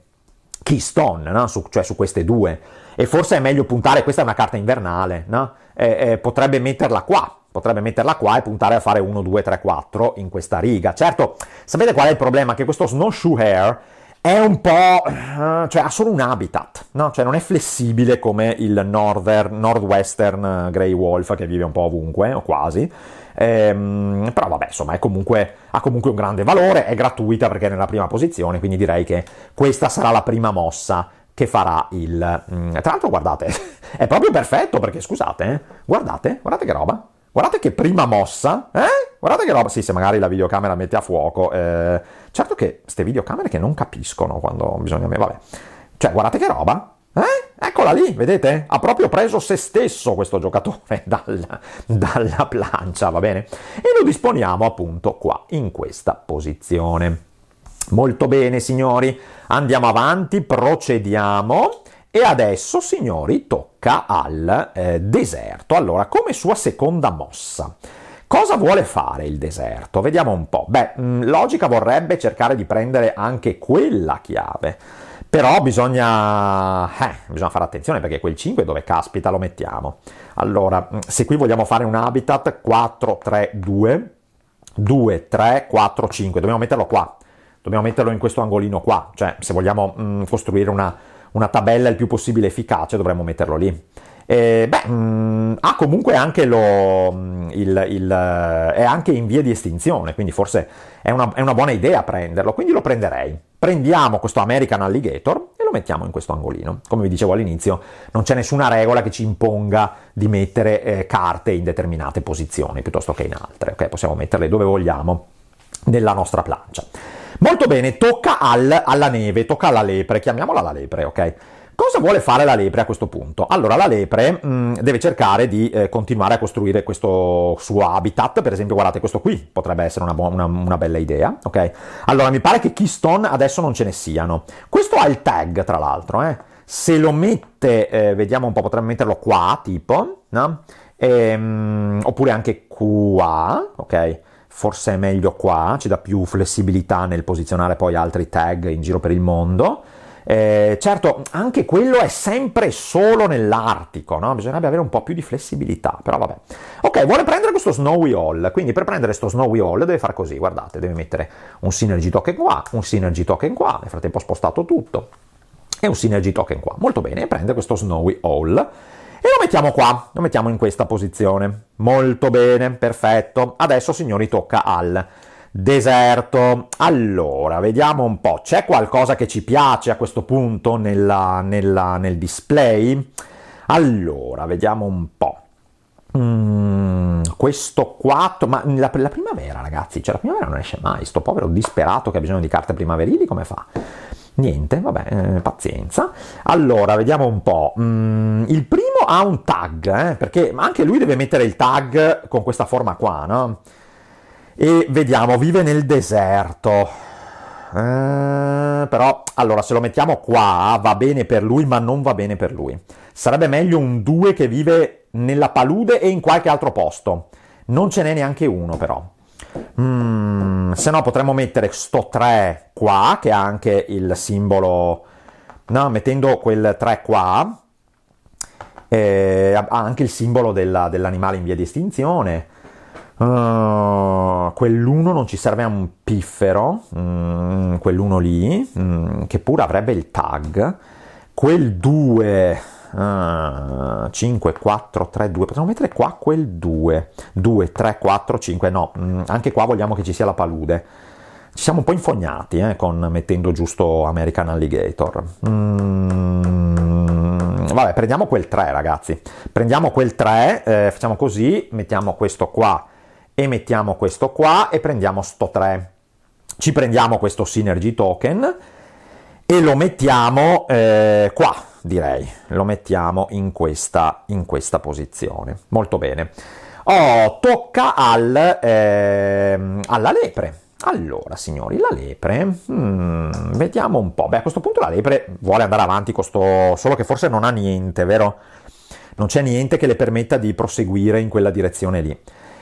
keystone, no? su, cioè su queste due e forse è meglio puntare, questa è una carta invernale, no? eh, eh, potrebbe metterla qua, potrebbe metterla qua e puntare a fare 1, 2, 3, 4 in questa riga. Certo, sapete qual è il problema? Che questo snowshoe hair è un po'... Eh, cioè ha solo un habitat, no? Cioè non è flessibile come il northern, northwestern eh, grey wolf che vive un po' ovunque, o quasi. Ehm, però vabbè, insomma, comunque, ha comunque un grande valore, è gratuita perché è nella prima posizione, quindi direi che questa sarà la prima mossa che farà il... Mm, tra l'altro guardate, è proprio perfetto perché scusate, eh, guardate, guardate che roba, guardate che prima mossa, eh? Guardate che roba, sì, se magari la videocamera mette a fuoco, eh, certo che queste videocamere che non capiscono quando bisogna... Vabbè, cioè guardate che roba, eh? Eccola lì, vedete? Ha proprio preso se stesso questo giocatore dalla, dalla plancia, va bene? E lo disponiamo appunto qua, in questa posizione. Molto bene, signori, andiamo avanti, procediamo. E adesso, signori, tocca al eh, deserto. Allora, come sua seconda mossa, cosa vuole fare il deserto? Vediamo un po'. Beh, mm, logica vorrebbe cercare di prendere anche quella chiave. Però bisogna, eh, bisogna fare attenzione perché quel 5 dove caspita lo mettiamo. Allora, mm, se qui vogliamo fare un habitat 4, 3, 2, 2, 3, 4, 5, dobbiamo metterlo qua dobbiamo metterlo in questo angolino qua, cioè se vogliamo mh, mm, costruire una, una, tabella il più possibile efficace dovremmo metterlo lì. E, beh, mh, mm, ha comunque anche lo, mm, il, il, eh, è anche in via di estinzione, quindi forse è una, è una buona idea prenderlo, quindi lo prenderei. Prendiamo questo American Alligator e lo mettiamo in questo angolino. Come vi dicevo all'inizio, non c'è nessuna regola che ci imponga di mettere eh, carte in determinate posizioni piuttosto che in altre, ok? Possiamo metterle dove vogliamo nella nostra plancia. Molto bene, tocca al, alla neve, tocca alla lepre, chiamiamola la lepre, ok? Cosa vuole fare la lepre a questo punto? Allora, la lepre mh, mm, deve cercare di eh, continuare a costruire questo suo habitat, per esempio, guardate questo qui, potrebbe essere una, una, una, bella idea, ok? Allora, mi pare che keystone adesso non ce ne siano. Questo ha il tag, tra l'altro, eh? Se lo mette, eh, vediamo un po', potremmo metterlo qua, tipo, no? Ehm, oppure anche qua, ok? forse è meglio qua, ci dà più flessibilità nel posizionare poi altri tag in giro per il mondo. Eh, certo, anche quello è sempre solo nell'Artico, no? bisognerebbe avere un po' più di flessibilità, però vabbè. Ok, vuole prendere questo Snowy Hall, quindi per prendere questo Snowy Hall deve fare così, guardate, deve mettere un Synergy Token qua, un Synergy Token qua, nel frattempo ha spostato tutto, e un Synergy Token qua. Molto bene, prende questo Snowy Hall e lo mettiamo qua, lo mettiamo in questa posizione. Molto bene, perfetto. Adesso signori tocca al deserto. Allora, vediamo un po', c'è qualcosa che ci piace a questo punto nella, nella, nel display? Allora, vediamo un po'. Mm, questo 4, ma la, la, primavera ragazzi, cioè la primavera non esce mai, sto povero disperato che ha bisogno di carte primaverili, come fa? Niente, vabbè, eh, pazienza. Allora, vediamo un po'. Mm, il primo ha un tag, eh, perché anche lui deve mettere il tag con questa forma qua, no? E vediamo, vive nel deserto. Eh, però, allora, se lo mettiamo qua, va bene per lui, ma non va bene per lui. Sarebbe meglio un 2 che vive nella palude e in qualche altro posto. Non ce n'è neanche uno, però. Mm, se no potremmo mettere sto 3 qua, che ha anche il simbolo... No, mettendo quel 3 qua, eh, ha anche il simbolo della, dell'animale in via di estinzione. Uh, quell'1 non ci serve a un piffero, mm, quell'1 lì, mm, che pure avrebbe il tag. Quel 2 uh, 5, 4, 3, 2, Possiamo mettere qua quel 2, 2, 3, 4, 5, no, mm, anche qua vogliamo che ci sia la palude. Ci siamo un po' infognati eh, con mettendo giusto American Alligator. Mm, vabbè, prendiamo quel 3 ragazzi, prendiamo quel 3, eh, facciamo così, mettiamo questo qua e mettiamo questo qua e prendiamo sto 3. Ci prendiamo questo Synergy Token e lo mettiamo eh, qua direi, lo mettiamo in questa, in questa posizione. Molto bene. Oh, tocca al, ehm, alla lepre. Allora, signori, la lepre, hmm, vediamo un po'. Beh, a questo punto la lepre vuole andare avanti, sto... solo che forse non ha niente, vero? Non c'è niente che le permetta di proseguire in quella direzione lì.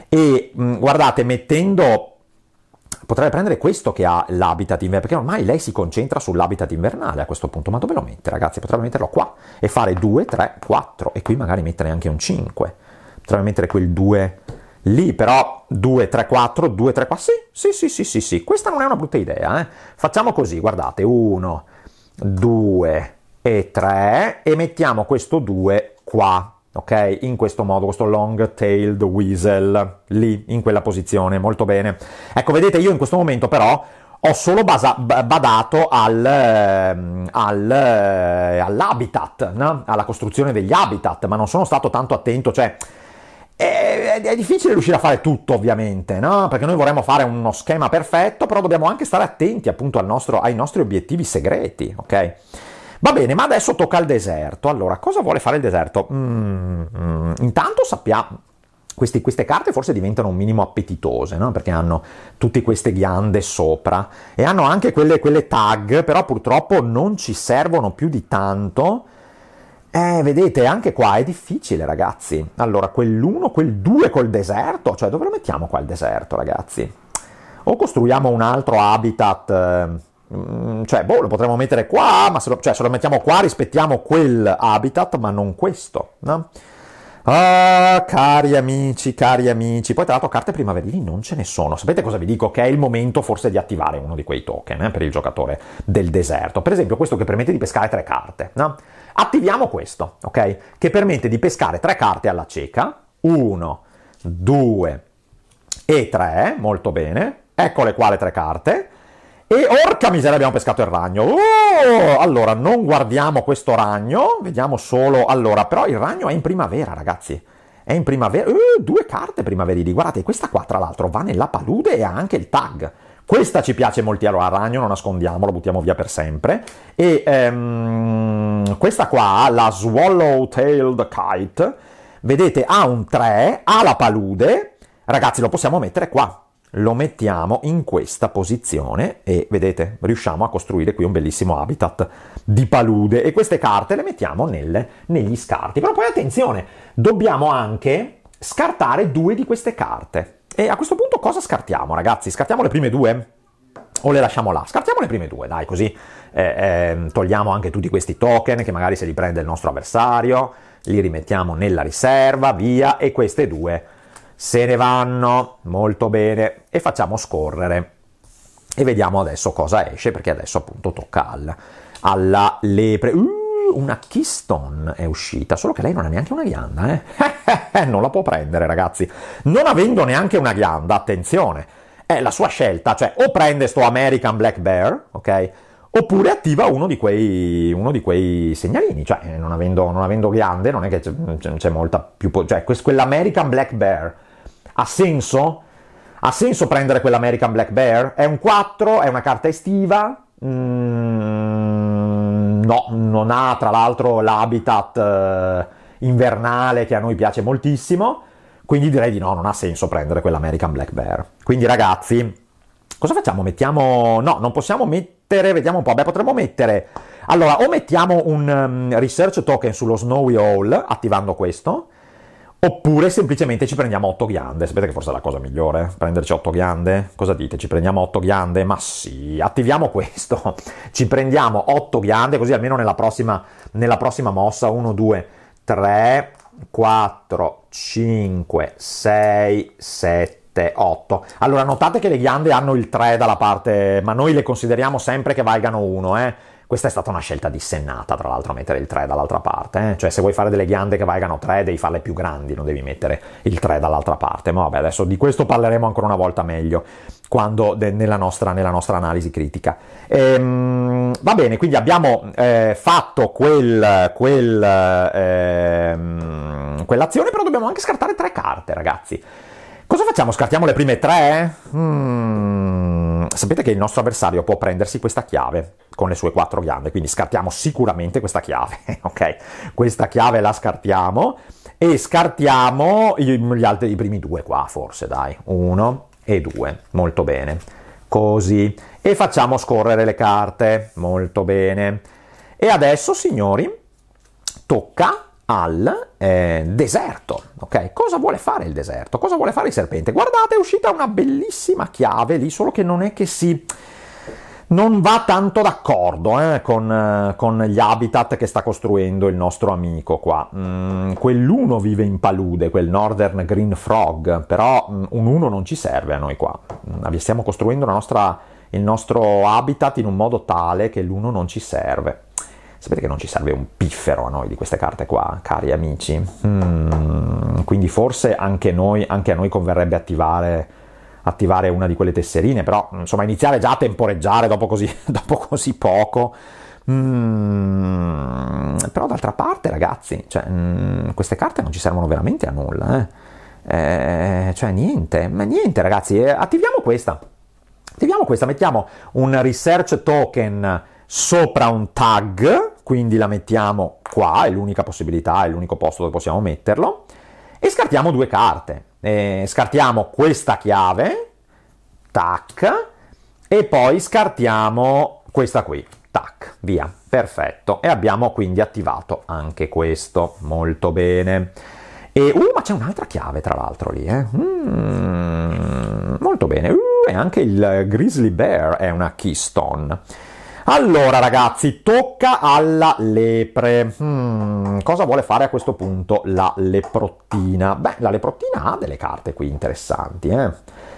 E mh, mm, guardate, mettendo potrebbe prendere questo che ha l'habitat invernale, perché ormai lei si concentra sull'habitat invernale a questo punto, ma dove lo mette ragazzi? Potrebbe metterlo qua e fare 2, 3, 4 e qui magari mettere anche un 5, potrebbe mettere quel 2 lì però 2, 3, 4, 2, 3, 4, sì, sì, sì, sì, sì, sì, questa non è una brutta idea, eh? facciamo così, guardate, 1, 2 e 3 e mettiamo questo 2 qua, ok? In questo modo, questo long tailed weasel, lì, in quella posizione, molto bene. Ecco, vedete, io in questo momento però ho solo basa- badato al, ehm, al, eh, all'habitat, no? alla costruzione degli habitat, ma non sono stato tanto attento, cioè... È, è, difficile riuscire a fare tutto, ovviamente, no? Perché noi vorremmo fare uno schema perfetto, però dobbiamo anche stare attenti appunto nostro, ai nostri obiettivi segreti, ok? Va bene, ma adesso tocca al deserto. Allora, cosa vuole fare il deserto? Mm, mm, intanto sappiamo... Questi, queste carte forse diventano un minimo appetitose, no? perché hanno tutte queste ghiande sopra e hanno anche quelle, quelle tag, però purtroppo non ci servono più di tanto. Eh, vedete, anche qua è difficile, ragazzi. Allora, quell'uno, quel due col deserto, cioè dove lo mettiamo qua il deserto, ragazzi? O costruiamo un altro habitat... Eh Mm, cioè, boh, lo potremmo mettere qua, ma se lo, cioè, se lo, mettiamo qua rispettiamo quel habitat, ma non questo, no? Ah, cari amici, cari amici. Poi tra l'altro carte primaverili non ce ne sono. Sapete cosa vi dico? Che è il momento forse di attivare uno di quei token eh, per il giocatore del deserto. Per esempio questo che permette di pescare tre carte. No? Attiviamo questo, ok? Che permette di pescare tre carte alla cieca. Uno, due e tre. Molto bene. Eccole qua le tre carte. E orca miseria abbiamo pescato il ragno. Oh! allora, non guardiamo questo ragno, vediamo solo... Allora, però il ragno è in primavera, ragazzi. È in primavera... Uh, due carte primaverili. Guardate, questa qua, tra l'altro, va nella palude e ha anche il tag. Questa ci piace molto. Allora, ragno, non nascondiamo, lo buttiamo via per sempre. E ehm, questa qua, la Swallow-Tailed Kite, vedete, ha un 3, ha la palude. Ragazzi, lo possiamo mettere qua lo mettiamo in questa posizione e vedete riusciamo a costruire qui un bellissimo habitat di palude e queste carte le mettiamo nelle, negli scarti però poi attenzione dobbiamo anche scartare due di queste carte e a questo punto cosa scartiamo ragazzi scartiamo le prime due o le lasciamo là? Scartiamo le prime due, dai, così eh, eh, togliamo anche tutti questi token che magari se li prende il nostro avversario, li rimettiamo nella riserva, via, e queste due se ne vanno, molto bene, e facciamo scorrere. E vediamo adesso cosa esce, perché adesso appunto tocca al, alla lepre. Uh, una Keystone è uscita, solo che lei non ha neanche una ghianda, eh? non la può prendere ragazzi. Non avendo neanche una ghianda, attenzione, è la sua scelta, cioè o prende sto American Black Bear, ok? oppure attiva uno di, quei, uno di quei, segnalini, cioè non avendo, non avendo ghiande non è che c'è, c'è molta più... Po- cioè quell'American Black Bear ha senso? Ha senso prendere quell'American Black Bear? È un 4, è una carta estiva. Mm, no, non ha tra l'altro l'habitat eh, invernale che a noi piace moltissimo. Quindi direi di no, non ha senso prendere quell'American Black Bear. Quindi ragazzi, cosa facciamo? Mettiamo... No, non possiamo mettere, vediamo un po'. Beh, potremmo mettere... Allora, o mettiamo un um, research token sullo Snowy Hall attivando questo, Oppure semplicemente ci prendiamo otto ghiande, sapete che forse è la cosa migliore, prenderci otto ghiande? Cosa dite? Ci prendiamo otto ghiande? Ma sì, attiviamo questo, ci prendiamo otto ghiande così almeno nella prossima, nella prossima mossa 1, 2, 3, 4, 5, 6, 7. 8. Allora, notate che le ghiande hanno il 3 dalla parte, ma noi le consideriamo sempre che valgano 1, eh? Questa è stata una scelta dissennata, tra l'altro, mettere il 3 dall'altra parte. Eh? Cioè, se vuoi fare delle ghiande che valgano 3, devi farle più grandi, non devi mettere il 3 dall'altra parte. Ma vabbè, adesso di questo parleremo ancora una volta meglio quando, de, nella, nostra, nella, nostra, analisi critica. Ehm, va bene, quindi abbiamo eh, fatto quel, quel, ehm, quell'azione, però dobbiamo anche scartare tre carte, ragazzi. Cosa facciamo? Scartiamo le prime tre? Mm. Sapete che il nostro avversario può prendersi questa chiave con le sue quattro ghiande, quindi scartiamo sicuramente questa chiave, ok? Questa chiave la scartiamo e scartiamo gli altri, i primi due qua forse, dai, uno e due, molto bene, così. E facciamo scorrere le carte, molto bene. E adesso, signori, tocca al eh, deserto. Okay? Cosa vuole fare il deserto? Cosa vuole fare il serpente? Guardate, è uscita una bellissima chiave lì, solo che non è che si non va tanto d'accordo eh, con, eh, con, gli habitat che sta costruendo il nostro amico qua. Mm, quell'uno vive in palude, quel Northern Green Frog, però mm, un uno non ci serve a noi qua. Mm, stiamo costruendo nostra, il nostro habitat in un modo tale che l'uno non ci serve. Sapete che non ci serve un piffero a noi di queste carte qua, cari amici. Mm, quindi forse anche, noi, anche a noi converrebbe attivare attivare una di quelle tesserine, però insomma iniziare già a temporeggiare dopo così, dopo così poco. Mm, però d'altra parte, ragazzi, cioè, mm, queste carte non ci servono veramente a nulla. Eh. Eh, cioè, niente, ma niente, ragazzi, eh, attiviamo questa. Attiviamo questa, mettiamo un research token sopra un tag quindi la mettiamo qua, è l'unica possibilità, è l'unico posto dove possiamo metterlo, e scartiamo due carte. E eh, scartiamo questa chiave, tac, e poi scartiamo questa qui, tac, via, perfetto. E abbiamo quindi attivato anche questo, molto bene. E, uh, ma c'è un'altra chiave tra l'altro lì, eh. Mm, molto bene, uh, e anche il Grizzly Bear è una keystone. Allora ragazzi, tocca alla lepre. Hmm, cosa vuole fare a questo punto la leprottina? Beh, la leprottina ha delle carte qui interessanti. Eh?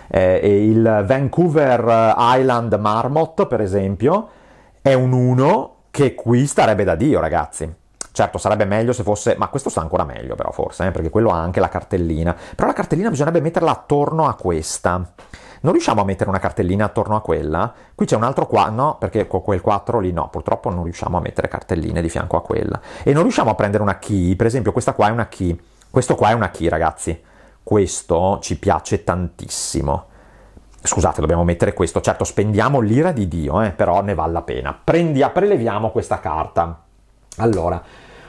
Eh, il Vancouver Island Marmot, per esempio, è un 1 che qui starebbe da Dio, ragazzi. Certo, sarebbe meglio se fosse... ma questo sta ancora meglio però forse, eh? perché quello ha anche la cartellina. Però la cartellina bisognerebbe metterla attorno a questa non riusciamo a mettere una cartellina attorno a quella? Qui c'è un altro qua, no, perché con quel 4 lì no, purtroppo non riusciamo a mettere cartelline di fianco a quella. E non riusciamo a prendere una key, per esempio questa qua è una key, questo qua è una key ragazzi, questo ci piace tantissimo. Scusate, dobbiamo mettere questo, certo spendiamo l'ira di Dio, eh, però ne vale la pena. Prendi, preleviamo questa carta. Allora,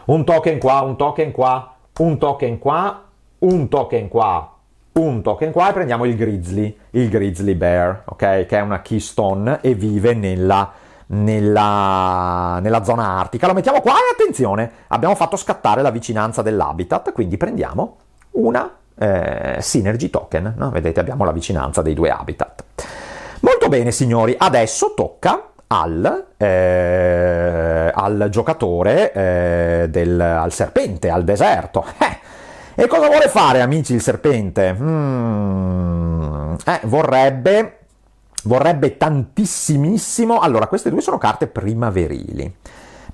un token qua, un token qua, un token qua, un token qua, un token qua e prendiamo il grizzly, il grizzly bear, ok? Che è una keystone e vive nella, nella, nella zona artica. Lo mettiamo qua e attenzione, abbiamo fatto scattare la vicinanza dell'habitat, quindi prendiamo una eh, synergy token, no? vedete abbiamo la vicinanza dei due habitat. Molto bene signori, adesso tocca al, eh, al giocatore, eh, del, al serpente, al deserto. Eh, e cosa vuole fare, amici, il serpente? Mm, eh, vorrebbe, vorrebbe tantissimissimo... Allora, queste due sono carte primaverili.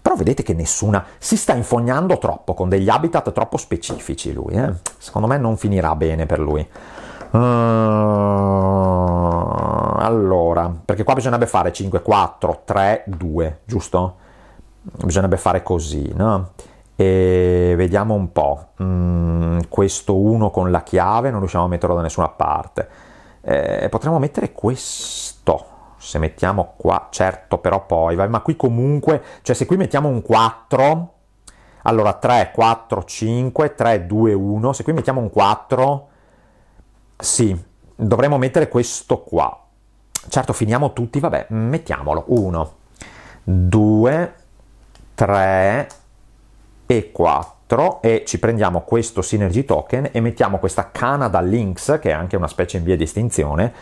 Però vedete che nessuna si sta infognando troppo con degli habitat troppo specifici lui. Eh? Secondo me non finirà bene per lui. Uh, allora, perché qua bisognerebbe fare 5, 4, 3, 2, giusto? Bisognerebbe fare così, no? E vediamo un po', mm, questo 1 con la chiave non riusciamo a metterlo da nessuna parte. Eh, potremmo mettere questo, se mettiamo qua, certo però poi, vai, ma qui comunque, cioè se qui mettiamo un 4, allora 3, 4, 5, 3, 2, 1, se qui mettiamo un 4, sì, dovremmo mettere questo qua. Certo, finiamo tutti, vabbè, mettiamolo. 1, 2, 3, e 4 e ci prendiamo questo Synergy Token e mettiamo questa Canada Lynx, che è anche una specie in via di estinzione,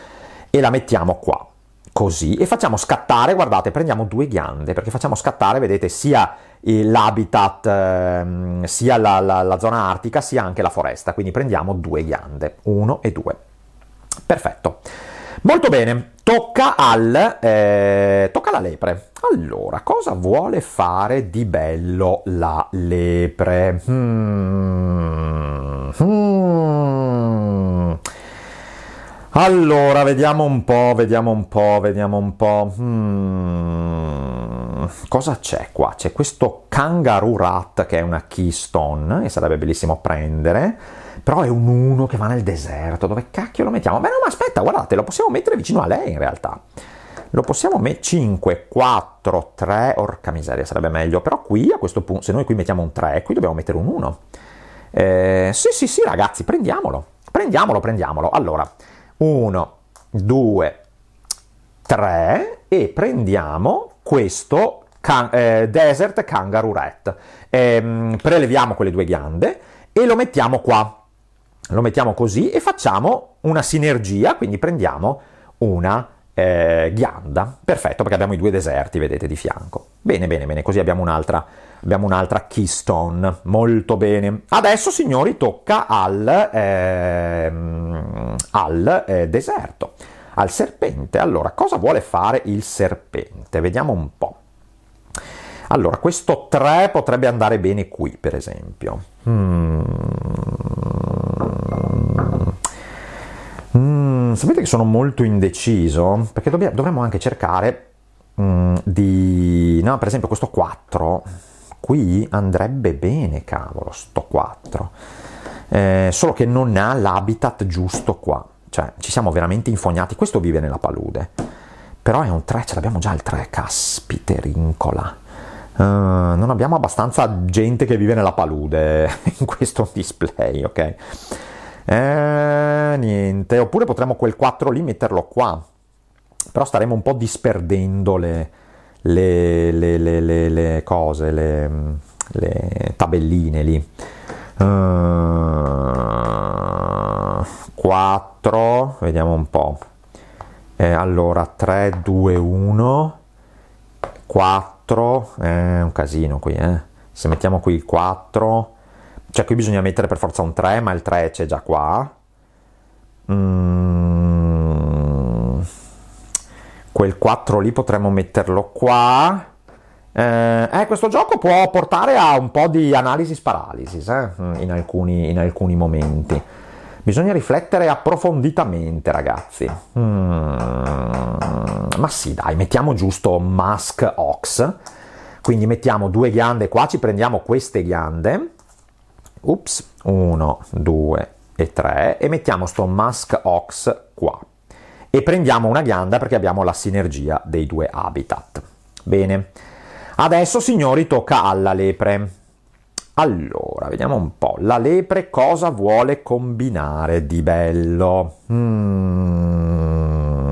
e la mettiamo qua. Così, e facciamo scattare, guardate, prendiamo due ghiande, perché facciamo scattare, vedete, sia l'habitat, eh, sia la, la, la zona artica, sia anche la foresta, quindi prendiamo due ghiande, 1 e 2. Perfetto. Molto bene, Tocca, al, eh, tocca alla lepre. Allora, cosa vuole fare di bello la lepre? Hmm. Hmm. Allora, vediamo un po', vediamo un po', vediamo un po'. Hmm. Cosa c'è qua? C'è questo Kangaroo Rat che è una keystone e sarebbe bellissimo prendere però è un 1 che va nel deserto, dove cacchio lo mettiamo? Beh no, ma aspetta, guardate, lo possiamo mettere vicino a lei in realtà. Lo possiamo mettere 5, 4, 3, orca miseria, sarebbe meglio, però qui a questo punto, se noi qui mettiamo un 3, qui dobbiamo mettere un 1. Eh, sì, sì, sì, ragazzi, prendiamolo, prendiamolo, prendiamolo. Allora, 1, 2, 3 e prendiamo questo can- eh, Desert Kangaroo Rat. Eh, preleviamo quelle due ghiande e lo mettiamo qua lo mettiamo così e facciamo una sinergia, quindi prendiamo una eh, ghianda. Perfetto, perché abbiamo i due deserti, vedete, di fianco. Bene, bene, bene, così abbiamo un'altra, abbiamo un'altra keystone. Molto bene. Adesso, signori, tocca al, eh, al eh, deserto, al serpente. Allora, cosa vuole fare il serpente? Vediamo un po'. Allora, questo 3 potrebbe andare bene qui, per esempio. Mm Mm, sapete che sono molto indeciso perché dobbia, dovremmo anche cercare mm, di... No, per esempio questo 4 qui andrebbe bene, cavolo, sto 4. Eh, solo che non ha l'habitat giusto qua. Cioè, ci siamo veramente infognati. Questo vive nella palude. Però è un 3, ce l'abbiamo già il 3, caspiterincola. Uh, non abbiamo abbastanza gente che vive nella palude in questo display, ok? Eh, niente, oppure potremmo quel 4 lì metterlo qua, però staremo un po' disperdendo le, le, le, le cose, le, tabelline lì. Uh, eh, 4, vediamo un po'. Eh, allora, 3, 2, 1, 4, è eh, un casino qui, eh. Se mettiamo qui il 4 cioè qui bisogna mettere per forza un 3, ma il 3 c'è già qua. Mm. Quel 4 lì potremmo metterlo qua. Eh, eh, questo gioco può portare a un po' di analisi paralisi eh? Mm, in, alcuni, in alcuni momenti. Bisogna riflettere approfonditamente, ragazzi. Mm. Ma sì, dai, mettiamo giusto Mask Ox. Quindi mettiamo due ghiande qua, ci prendiamo queste ghiande ups, 1, 2 e 3 e mettiamo sto mask ox qua e prendiamo una ghianda perché abbiamo la sinergia dei due habitat. Bene, adesso signori tocca alla lepre. Allora, vediamo un po', la lepre cosa vuole combinare di bello? Mm.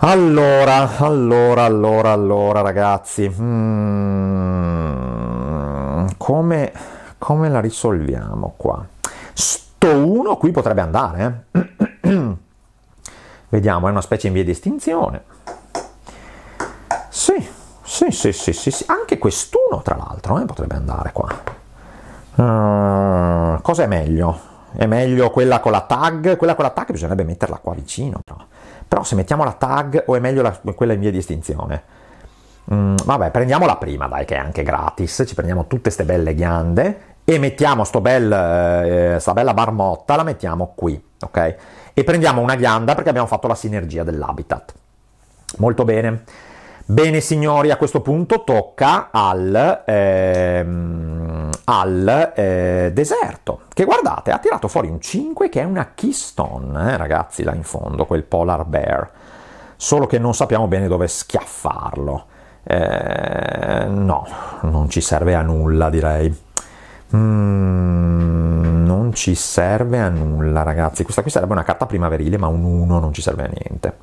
Allora, allora, allora, allora ragazzi, mm. come come la risolviamo qua? Sto 1 qui potrebbe andare, eh? vediamo, è una specie in via di estinzione. Sì, sì, sì, sì, sì, sì. anche quest'uno tra l'altro eh, potrebbe andare qua. Uh, ah, cosa è meglio? È meglio quella con la tag? Quella con la tag bisognerebbe metterla qua vicino, però, però se mettiamo la tag o è meglio la, quella in via di estinzione? Mm, vabbè, prendiamo la prima, dai, che è anche gratis. Ci prendiamo tutte queste belle ghiande e mettiamo sto bel, eh, sta bella marmotta, la mettiamo qui, ok? E prendiamo una ghianda perché abbiamo fatto la sinergia dell'habitat. Molto bene. Bene signori, a questo punto tocca al, ehm, al eh, deserto, che guardate, ha tirato fuori un 5 che è una keystone, eh, ragazzi, là in fondo, quel polar bear, solo che non sappiamo bene dove schiaffarlo. Eh, no, non ci serve a nulla direi. Mm, non ci serve a nulla ragazzi, questa qui sarebbe una carta primaverile ma un 1 non ci serve a niente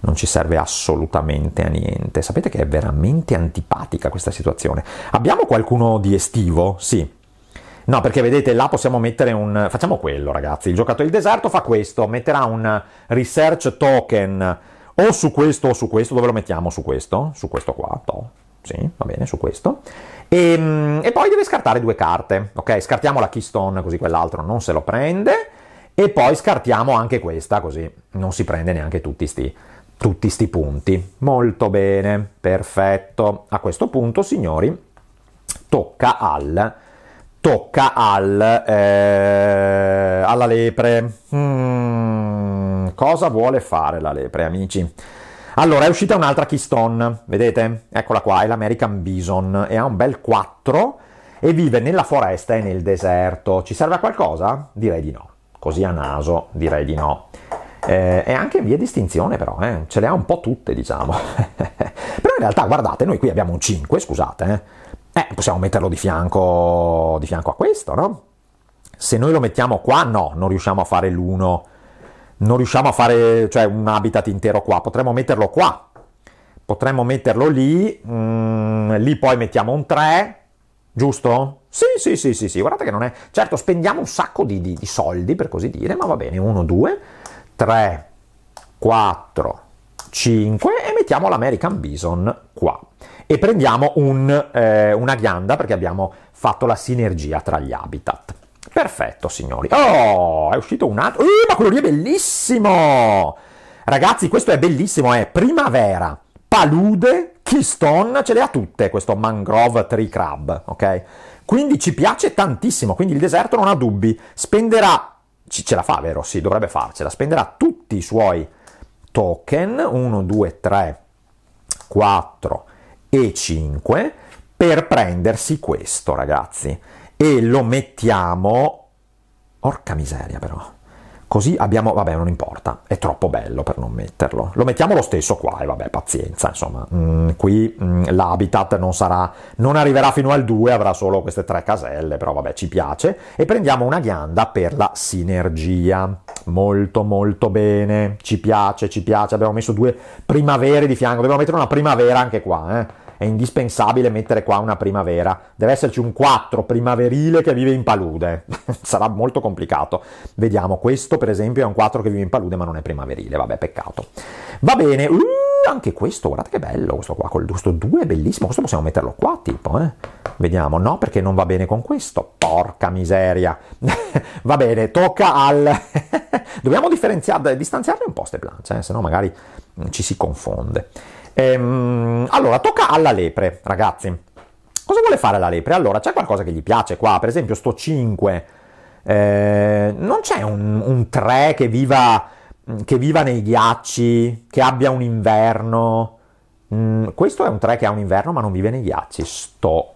non ci serve assolutamente a niente. Sapete che è veramente antipatica questa situazione. Abbiamo qualcuno di estivo? Sì. No, perché vedete, là possiamo mettere un... Facciamo quello, ragazzi. Il giocatore del deserto fa questo, metterà un research token o su questo o su questo, dove lo mettiamo? Su questo, su questo qua, toh. sì, va bene, su questo. E, ehm, e, poi deve scartare due carte, ok? Scartiamo la keystone così quell'altro non se lo prende e poi scartiamo anche questa così non si prende neanche tutti sti, tutti sti punti. Molto bene, perfetto. A questo punto, signori, tocca al tocca al, eh, alla lepre. Mm Cosa vuole fare la lepre, amici? Allora, è uscita un'altra Keystone, vedete? Eccola qua, è l'American Bison e ha un bel 4 e vive nella foresta e nel deserto. Ci serve a qualcosa? Direi di no. Così a naso, direi di no. Eh, è anche in via di estinzione, però, eh? ce le ha un po' tutte, diciamo. però in realtà, guardate, noi qui abbiamo un 5, scusate, eh? eh possiamo metterlo di fianco, di fianco a questo, no? Se noi lo mettiamo qua, no, non riusciamo a fare l'1 non riusciamo a fare cioè, un habitat intero qua, potremmo metterlo qua, potremmo metterlo lì, mm, lì poi mettiamo un 3, giusto? Sì, sì, sì, sì, sì, guardate che non è... Certo, spendiamo un sacco di, di, di soldi, per così dire, ma va bene, 1, 2, 3, 4, 5 e mettiamo l'American Bison qua. E prendiamo un, eh, una ghianda perché abbiamo fatto la sinergia tra gli habitat. Perfetto, signori. Oh, è uscito un altro. Eh, ma quello lì è bellissimo! Ragazzi, questo è bellissimo, è primavera, palude, keystone, ce le ha tutte questo mangrove tree crab, ok? Quindi ci piace tantissimo, quindi il deserto non ha dubbi, spenderà, ce la fa vero? Sì, dovrebbe farcela, spenderà tutti i suoi token, 1, 2, 3, 4 e 5, per prendersi questo, ragazzi e lo mettiamo... Orca miseria però. Così abbiamo... vabbè non importa, è troppo bello per non metterlo. Lo mettiamo lo stesso qua e vabbè pazienza, insomma. Mm, qui mm, l'habitat non sarà... non arriverà fino al 2, avrà solo queste tre caselle, però vabbè ci piace. E prendiamo una ghianda per la sinergia. Molto molto bene, ci piace, ci piace. Abbiamo messo due primavere di fianco, dobbiamo mettere una primavera anche qua, eh è indispensabile mettere qua una primavera. Deve esserci un 4 primaverile che vive in palude. Sarà molto complicato. Vediamo, questo per esempio è un 4 che vive in palude ma non è primaverile, vabbè, peccato. Va bene, uh, anche questo, guardate che bello questo qua, col questo 2 è bellissimo, questo possiamo metterlo qua tipo, eh? Vediamo, no perché non va bene con questo, porca miseria. va bene, tocca al... Dobbiamo differenziare, distanziarle un po' queste planche, eh? se no magari ci si confonde. Ehm, allora, tocca alla lepre, ragazzi. Cosa vuole fare la lepre? Allora, c'è qualcosa che gli piace qua, per esempio sto 5. Eh, non c'è un, un 3 che viva, che viva, nei ghiacci, che abbia un inverno. Mm, questo è un 3 che ha un inverno ma non vive nei ghiacci. Sto,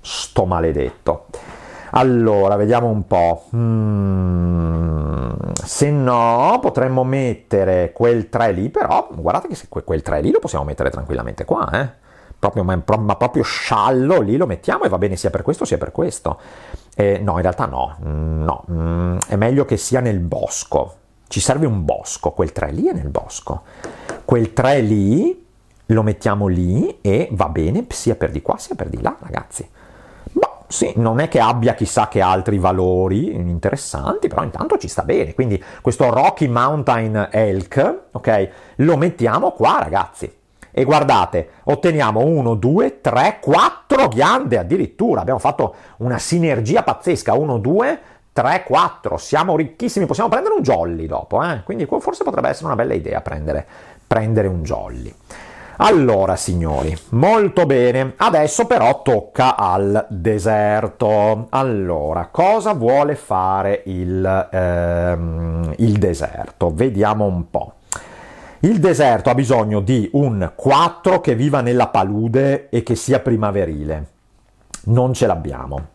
sto maledetto. Allora, vediamo un po'. Mm, se no, potremmo mettere quel 3 lì, però guardate che se quel 3 lì lo possiamo mettere tranquillamente qua, eh? proprio, ma, ma, proprio sciallo lì lo mettiamo e va bene sia per questo sia per questo. Eh, no, in realtà no, mm, no. Mm, è meglio che sia nel bosco. Ci serve un bosco, quel 3 lì è nel bosco. Quel 3 lì lo mettiamo lì e va bene sia per di qua sia per di là, ragazzi sì, non è che abbia chissà che altri valori interessanti, però intanto ci sta bene. Quindi questo Rocky Mountain Elk, ok, lo mettiamo qua, ragazzi. E guardate, otteniamo 1, 2, 3, 4 ghiande addirittura. Abbiamo fatto una sinergia pazzesca. 1, 2, 3, 4. Siamo ricchissimi. Possiamo prendere un jolly dopo, eh? quindi forse potrebbe essere una bella idea prendere, prendere un jolly. Allora, signori, molto bene. Adesso però tocca al deserto. Allora, cosa vuole fare il, ehm, il deserto? Vediamo un po'. Il deserto ha bisogno di un 4 che viva nella palude e che sia primaverile. Non ce l'abbiamo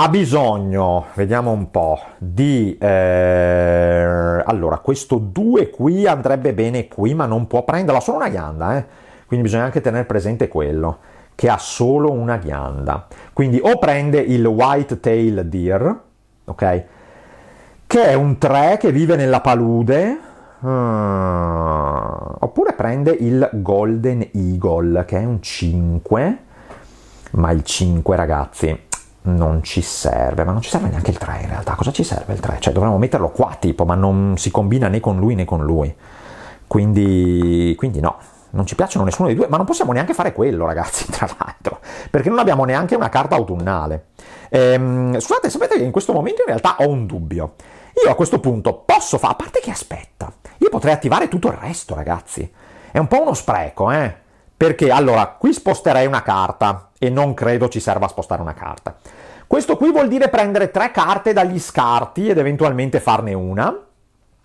ha bisogno, vediamo un po', di... Eh, allora, questo 2 qui andrebbe bene qui, ma non può prenderla, solo una ghianda, eh? quindi bisogna anche tenere presente quello, che ha solo una ghianda. Quindi o prende il white tail deer, ok? Che è un 3 che vive nella palude, hmm, oppure prende il golden eagle, che è un 5, ma il 5 ragazzi non ci serve, ma non ci serve neanche il 3 in realtà, cosa ci serve il 3? Cioè dovremmo metterlo qua tipo, ma non si combina né con lui né con lui, quindi, quindi no, non ci piacciono nessuno dei due, ma non possiamo neanche fare quello, ragazzi, tra l'altro, perché non abbiamo neanche una carta autunnale. Ehm, scusate, sapete che in questo momento in realtà ho un dubbio. Io a questo punto posso fare, a parte che aspetta, io potrei attivare tutto il resto, ragazzi. È un po' uno spreco, eh? Perché allora, qui sposterei una carta, e non credo ci serva a spostare una carta. Questo qui vuol dire prendere tre carte dagli scarti ed eventualmente farne una.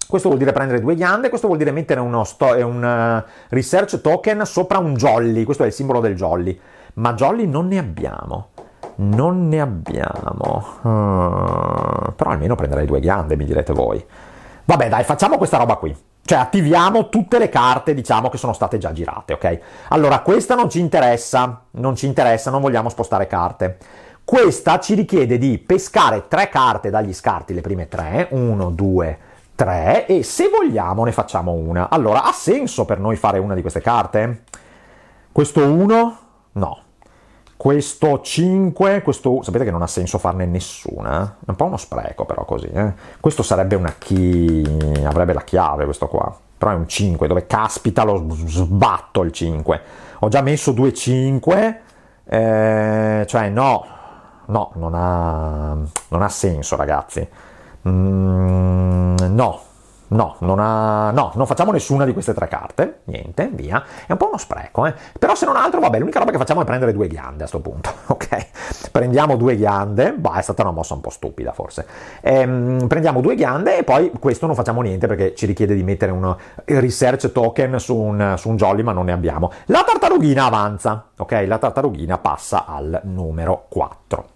Questo vuol dire prendere due ghiande, questo vuol dire mettere uno sto- eh, un eh, research token sopra un jolly, questo è il simbolo del jolly, ma jolly non ne abbiamo. Non ne abbiamo. Uh, però almeno prenderei due ghiande, mi direte voi. Vabbè, dai, facciamo questa roba qui cioè attiviamo tutte le carte, diciamo, che sono state già girate, ok? Allora, questa non ci interessa, non ci interessa, non vogliamo spostare carte. Questa ci richiede di pescare tre carte dagli scarti, le prime tre, uno, due, tre, e se vogliamo ne facciamo una. Allora, ha senso per noi fare una di queste carte? Questo uno? No, questo 5, questo, sapete che non ha senso farne nessuna, eh? è un po' uno spreco però così, eh? questo sarebbe una chi, avrebbe la chiave questo qua, però è un 5, dove caspita lo sbatto il 5, ho già messo due 5, eh, cioè no, no, non ha, non ha senso ragazzi, mm, no. No non, ha, no, non facciamo nessuna di queste tre carte, niente, via. È un po' uno spreco, eh. Però se non altro, vabbè, l'unica roba che facciamo è prendere due ghiande a questo punto, ok? Prendiamo due ghiande, bah, è stata una mossa un po' stupida forse. Ehm, prendiamo due ghiande e poi questo non facciamo niente perché ci richiede di mettere un research token su un, su un jolly, ma non ne abbiamo. La tartarughina avanza, ok? La tartarughina passa al numero 4.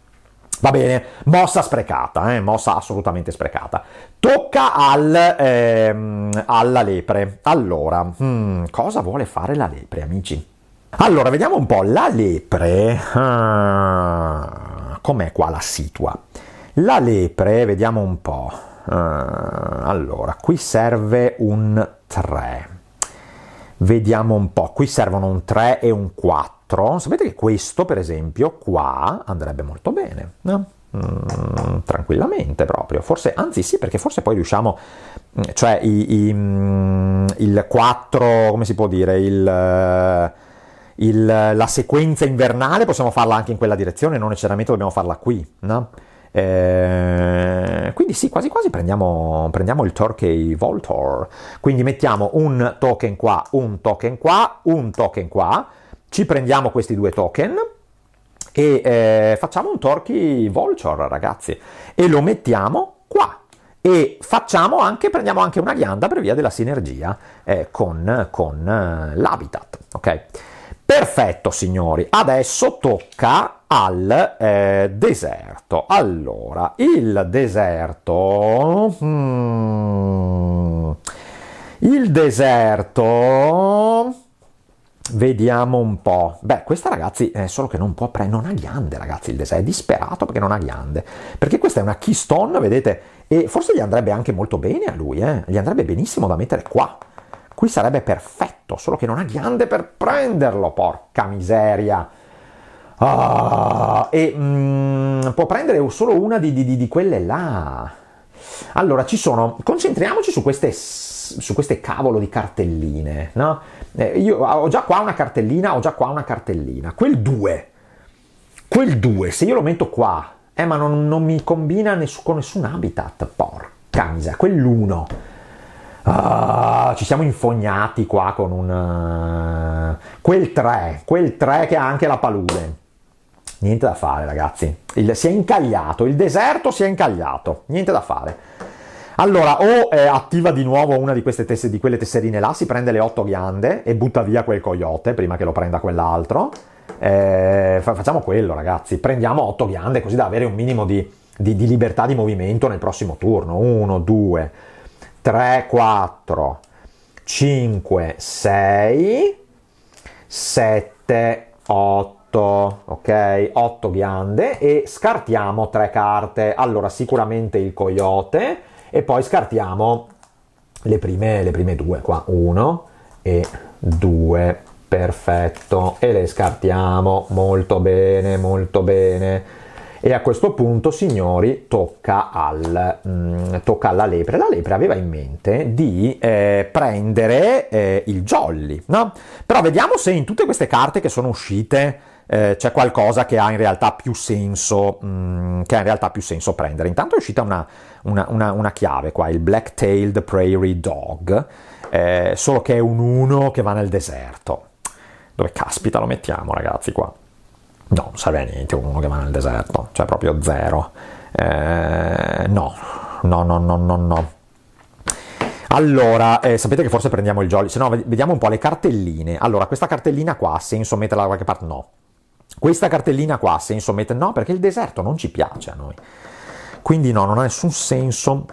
Va bene, mossa sprecata, eh? mossa assolutamente sprecata. Tocca al, ehm, alla lepre. Allora, hmm, cosa vuole fare la lepre, amici? Allora, vediamo un po'. La lepre... Ah, com'è qua la situa? La lepre, vediamo un po'. Ah, allora, qui serve un 3. Vediamo un po'. Qui servono un 3 e un 4. 4, sapete che questo per esempio qua andrebbe molto bene, no? mm, tranquillamente proprio, forse, anzi sì perché forse poi riusciamo, mm, cioè i, i, mm, il 4, come si può dire, il... Eh, il, la sequenza invernale possiamo farla anche in quella direzione, non necessariamente dobbiamo farla qui. No? Eh, quindi sì, quasi quasi prendiamo, prendiamo, il Turkey Voltor. Quindi mettiamo un token qua, un token qua, un token qua. Ci prendiamo questi due token e eh, facciamo un Torchi Vulture, ragazzi, e lo mettiamo qua. E facciamo anche, prendiamo anche una ghianda per via della sinergia eh, con, con eh, l'habitat, ok? Perfetto, signori. Adesso tocca al eh, deserto. Allora, il deserto... Hmm, il deserto... Vediamo un po'. Beh, questa ragazzi è solo che non può prendere, non ha ghiande ragazzi, il design è disperato perché non ha ghiande. Perché questa è una keystone, vedete, e forse gli andrebbe anche molto bene a lui, eh? gli andrebbe benissimo da mettere qua. Qui sarebbe perfetto, solo che non ha ghiande per prenderlo, porca miseria. Ah, e mm, può prendere solo una di, di, di quelle là. Allora, ci sono, concentriamoci su queste, su queste cavolo di cartelline, no? Eh, io ho già qua una cartellina, ho già qua una cartellina. Quel 2, quel 2, se io lo metto qua, eh ma non, non mi combina ness- con nessun habitat, porca miseria, quell'1. Ah, ci siamo infognati qua con un... Eh, quel 3, quel 3 che ha anche la palude niente da fare ragazzi, il, si è incagliato, il deserto si è incagliato, niente da fare. Allora, o eh, attiva di nuovo una di, tess- di quelle tesserine là, si prende le otto ghiande e butta via quel coyote prima che lo prenda quell'altro. Eh, fa- facciamo quello, ragazzi. Prendiamo otto ghiande così da avere un minimo di, di, di libertà di movimento nel prossimo turno. 1, 2, 3, 4, 5, 6, 7, 8 ok? 8 ghiande e scartiamo tre carte. Allora, sicuramente il coyote e poi scartiamo le prime, le prime due qua, 1 e 2, perfetto, e le scartiamo, molto bene, molto bene. E a questo punto, signori, tocca, al, mm, tocca, alla lepre. La lepre aveva in mente di eh, prendere eh, il jolly, no? Però vediamo se in tutte queste carte che sono uscite eh, c'è qualcosa che ha in realtà più senso, mh, mm, che ha in realtà più senso prendere. Intanto è uscita una, una, una, una chiave qua, il Black-Tailed Prairie Dog, eh, solo che è un 1 che va nel deserto. Dove caspita lo mettiamo ragazzi qua? No, non serve a niente un 1 che va nel deserto, cioè proprio zero. Eh, no, no, no, no, no, no. Allora, eh, sapete che forse prendiamo il jolly, se no vediamo un po' le cartelline. Allora, questa cartellina qua ha senso metterla da qualche parte? No, questa cartellina qua, senso met- no, perché il deserto non ci piace a noi. Quindi no, non ha nessun senso,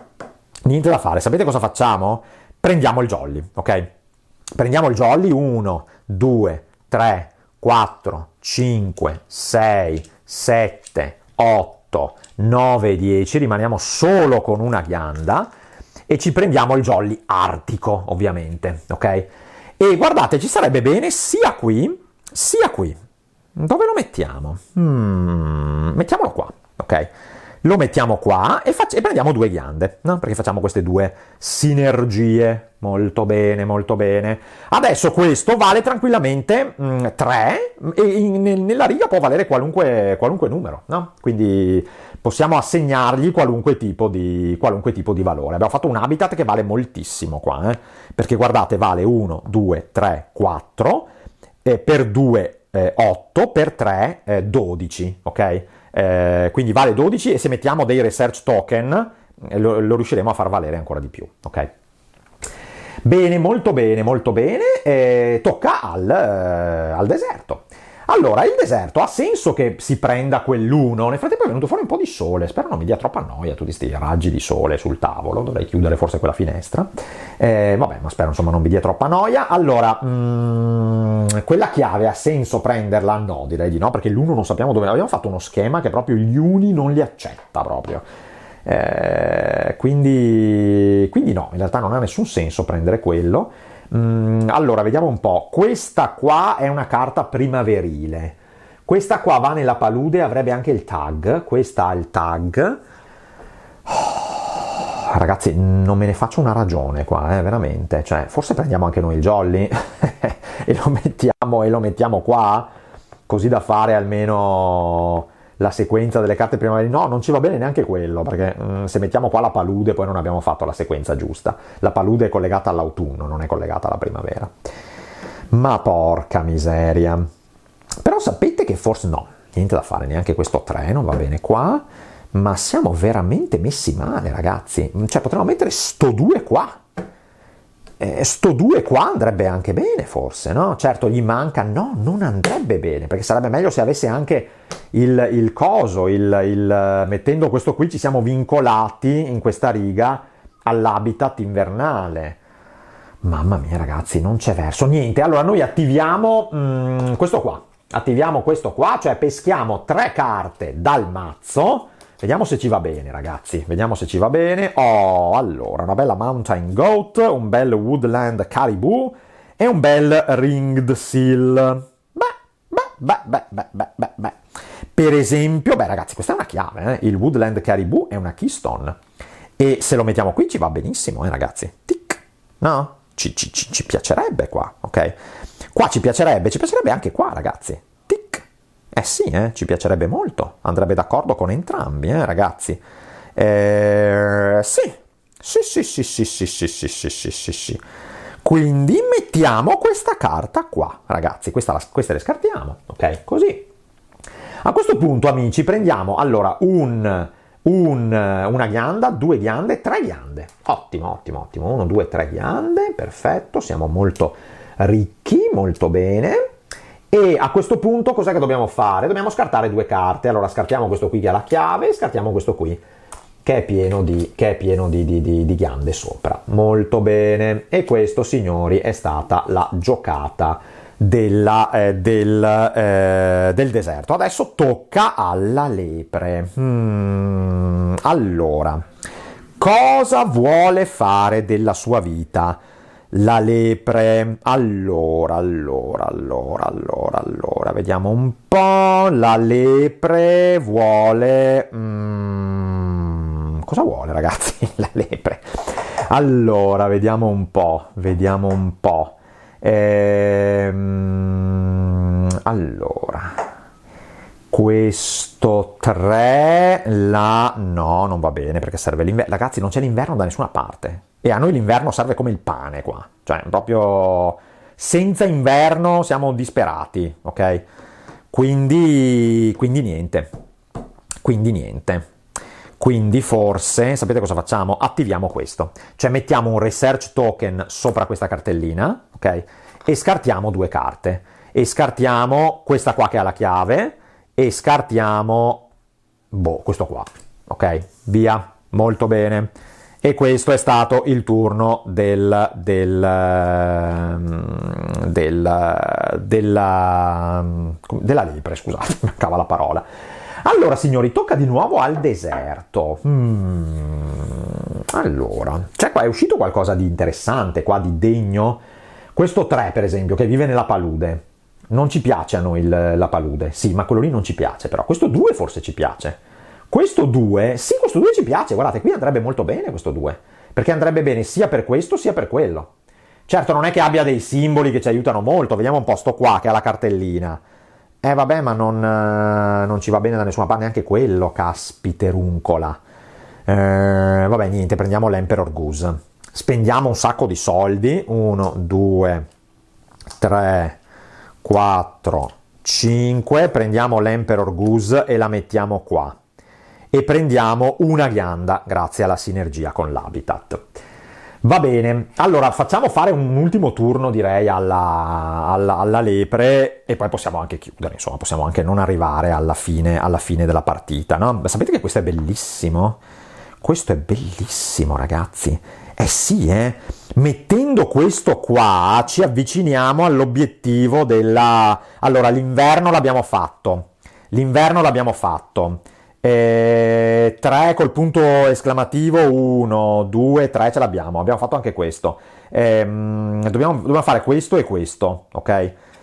niente da fare. Sapete cosa facciamo? Prendiamo il jolly, ok? Prendiamo il jolly 1, 2, 3, 4, 5, 6, 7, 8, 9, 10, rimaniamo solo con una ghianda e ci prendiamo il jolly artico, ovviamente, ok? E guardate, ci sarebbe bene sia qui sia qui, dove lo mettiamo? Hmm, mettiamolo qua, ok? Lo mettiamo qua e, fac- e prendiamo due ghiande, no? perché facciamo queste due sinergie. Molto bene, molto bene. Adesso questo vale tranquillamente 3 mm, e in, nella riga può valere qualunque, qualunque numero, no? Quindi possiamo assegnargli qualunque tipo, di, qualunque tipo, di, valore. Abbiamo fatto un habitat che vale moltissimo qua, eh? perché guardate, vale 1, 2, 3, 4, per 2 eh, 8 per 3 è 12, ok? Eh, quindi vale 12 e se mettiamo dei research token eh, lo, lo, riusciremo a far valere ancora di più, ok? Bene, molto bene, molto bene, eh, tocca al, eh, al deserto. Allora, il deserto ha senso che si prenda quell'uno. Nel frattempo è venuto fuori un po' di sole. Spero non mi dia troppa noia tutti questi raggi di sole sul tavolo. Dovrei chiudere forse quella finestra. Eh, vabbè, ma spero insomma non mi dia troppa noia. Allora, mh, mm, quella chiave ha senso prenderla? No, direi di no, perché l'uno non sappiamo dove. Abbiamo fatto uno schema che proprio gli uni non li accetta proprio. Eh, quindi, quindi no, in realtà non ha nessun senso prendere quello. Mm, allora, vediamo un po'. Questa qua è una carta primaverile. Questa qua va nella palude, avrebbe anche il tag. Questa ha il tag. Oh, ragazzi, non me ne faccio una ragione qua, eh, veramente. Cioè, forse prendiamo anche noi il jolly e, lo mettiamo, e lo mettiamo qua, così da fare almeno la sequenza delle carte primaverili, no, non ci va bene neanche quello, perché mh, eh, se mettiamo qua la palude poi non abbiamo fatto la sequenza giusta. La palude è collegata all'autunno, non è collegata alla primavera. Ma porca miseria. Però sapete che forse no, niente da fare, neanche questo 3 non va bene qua, ma siamo veramente messi male, ragazzi. Cioè, potremmo mettere sto 2 qua eh, sto 2 qua andrebbe anche bene forse, no? Certo gli manca, no, non andrebbe bene, perché sarebbe meglio se avesse anche il, il coso, il, il, eh, mettendo questo qui ci siamo vincolati in questa riga all'habitat invernale. Mamma mia ragazzi, non c'è verso, niente. Allora noi attiviamo mh, mm, questo qua, attiviamo questo qua, cioè peschiamo tre carte dal mazzo, Vediamo se ci va bene, ragazzi. Vediamo se ci va bene. Oh, allora, una bella Mountain Goat, un bel Woodland Caribou e un bel Ringed Seal. Beh, beh, beh, beh, beh, beh, beh, Per esempio, beh, ragazzi, questa è una chiave. Eh? Il Woodland Caribou è una Keystone. E se lo mettiamo qui ci va benissimo, eh, ragazzi. Tic. No? Ci, ci, ci, ci piacerebbe qua, ok? Qua ci piacerebbe, ci piacerebbe anche qua, ragazzi. Eh sì, eh, ci piacerebbe molto, andrebbe d'accordo con entrambi, eh, ragazzi. Eh, sì. Sì, sì, sì, sì, sì, sì, sì, sì, sì, sì, sì. Quindi mettiamo questa carta qua, ragazzi, questa, la, le scartiamo, ok? Così. A questo punto, amici, prendiamo allora un, un, una ghianda, due ghiande, tre ghiande. Ottimo, ottimo, ottimo. Uno, due, tre ghiande, perfetto, siamo molto ricchi, molto bene. E a questo punto cos'è che dobbiamo fare? Dobbiamo scartare due carte. Allora scartiamo questo qui che ha la chiave e scartiamo questo qui che è pieno, di, che è pieno di, di, di, ghiande sopra. Molto bene. E questo, signori, è stata la giocata della, eh, del, eh, del, deserto. Adesso tocca alla lepre. Hmm, allora, cosa vuole fare della sua vita? la lepre. Allora, allora, allora, allora, allora, vediamo un po'. La lepre vuole... Mm, cosa vuole ragazzi? La lepre. Allora, vediamo un po', vediamo un po'. Ehm, allora questo 3 la no non va bene perché serve l'inverno ragazzi non c'è l'inverno da nessuna parte e a noi l'inverno serve come il pane qua, cioè proprio senza inverno siamo disperati, ok? Quindi, quindi niente, quindi niente. Quindi forse, sapete cosa facciamo? Attiviamo questo, cioè mettiamo un research token sopra questa cartellina, ok? E scartiamo due carte. E scartiamo questa qua che ha la chiave e scartiamo, boh, questo qua, ok? Via, molto bene. E questo è stato il turno del, del, ehm, del, della, della lepre, scusate, mancava la parola. Allora, signori, tocca di nuovo al deserto. Mm. allora, cioè qua è uscito qualcosa di interessante, qua di degno. Questo 3, per esempio, che vive nella palude. Non ci piace a noi il, la palude, sì, ma quello lì non ci piace, però questo 2 forse ci piace. Questo 2, sì, questo 2 ci piace, guardate, qui andrebbe molto bene questo 2, perché andrebbe bene sia per questo sia per quello. Certo, non è che abbia dei simboli che ci aiutano molto, vediamo un po' sto qua che ha la cartellina. Eh vabbè, ma non, eh, non ci va bene da nessuna parte, neanche quello, caspiteruncola. Eh, vabbè, niente, prendiamo l'Emperor Goose. Spendiamo un sacco di soldi. 1, 2, 3, 4, 5. Prendiamo l'Emperor Goose e la mettiamo qua e prendiamo una ghianda grazie alla sinergia con l'habitat. Va bene, allora facciamo fare un ultimo turno direi alla, alla, alla, lepre e poi possiamo anche chiudere, insomma possiamo anche non arrivare alla fine, alla fine della partita. No? Sapete che questo è bellissimo? Questo è bellissimo ragazzi. Eh sì, eh? mettendo questo qua ci avviciniamo all'obiettivo della... Allora l'inverno l'abbiamo fatto, l'inverno l'abbiamo fatto. Eh, e 3 col punto esclamativo 1, 2, 3 ce l'abbiamo, abbiamo fatto anche questo. Ehm, dobbiamo, dobbiamo, fare questo e questo, ok?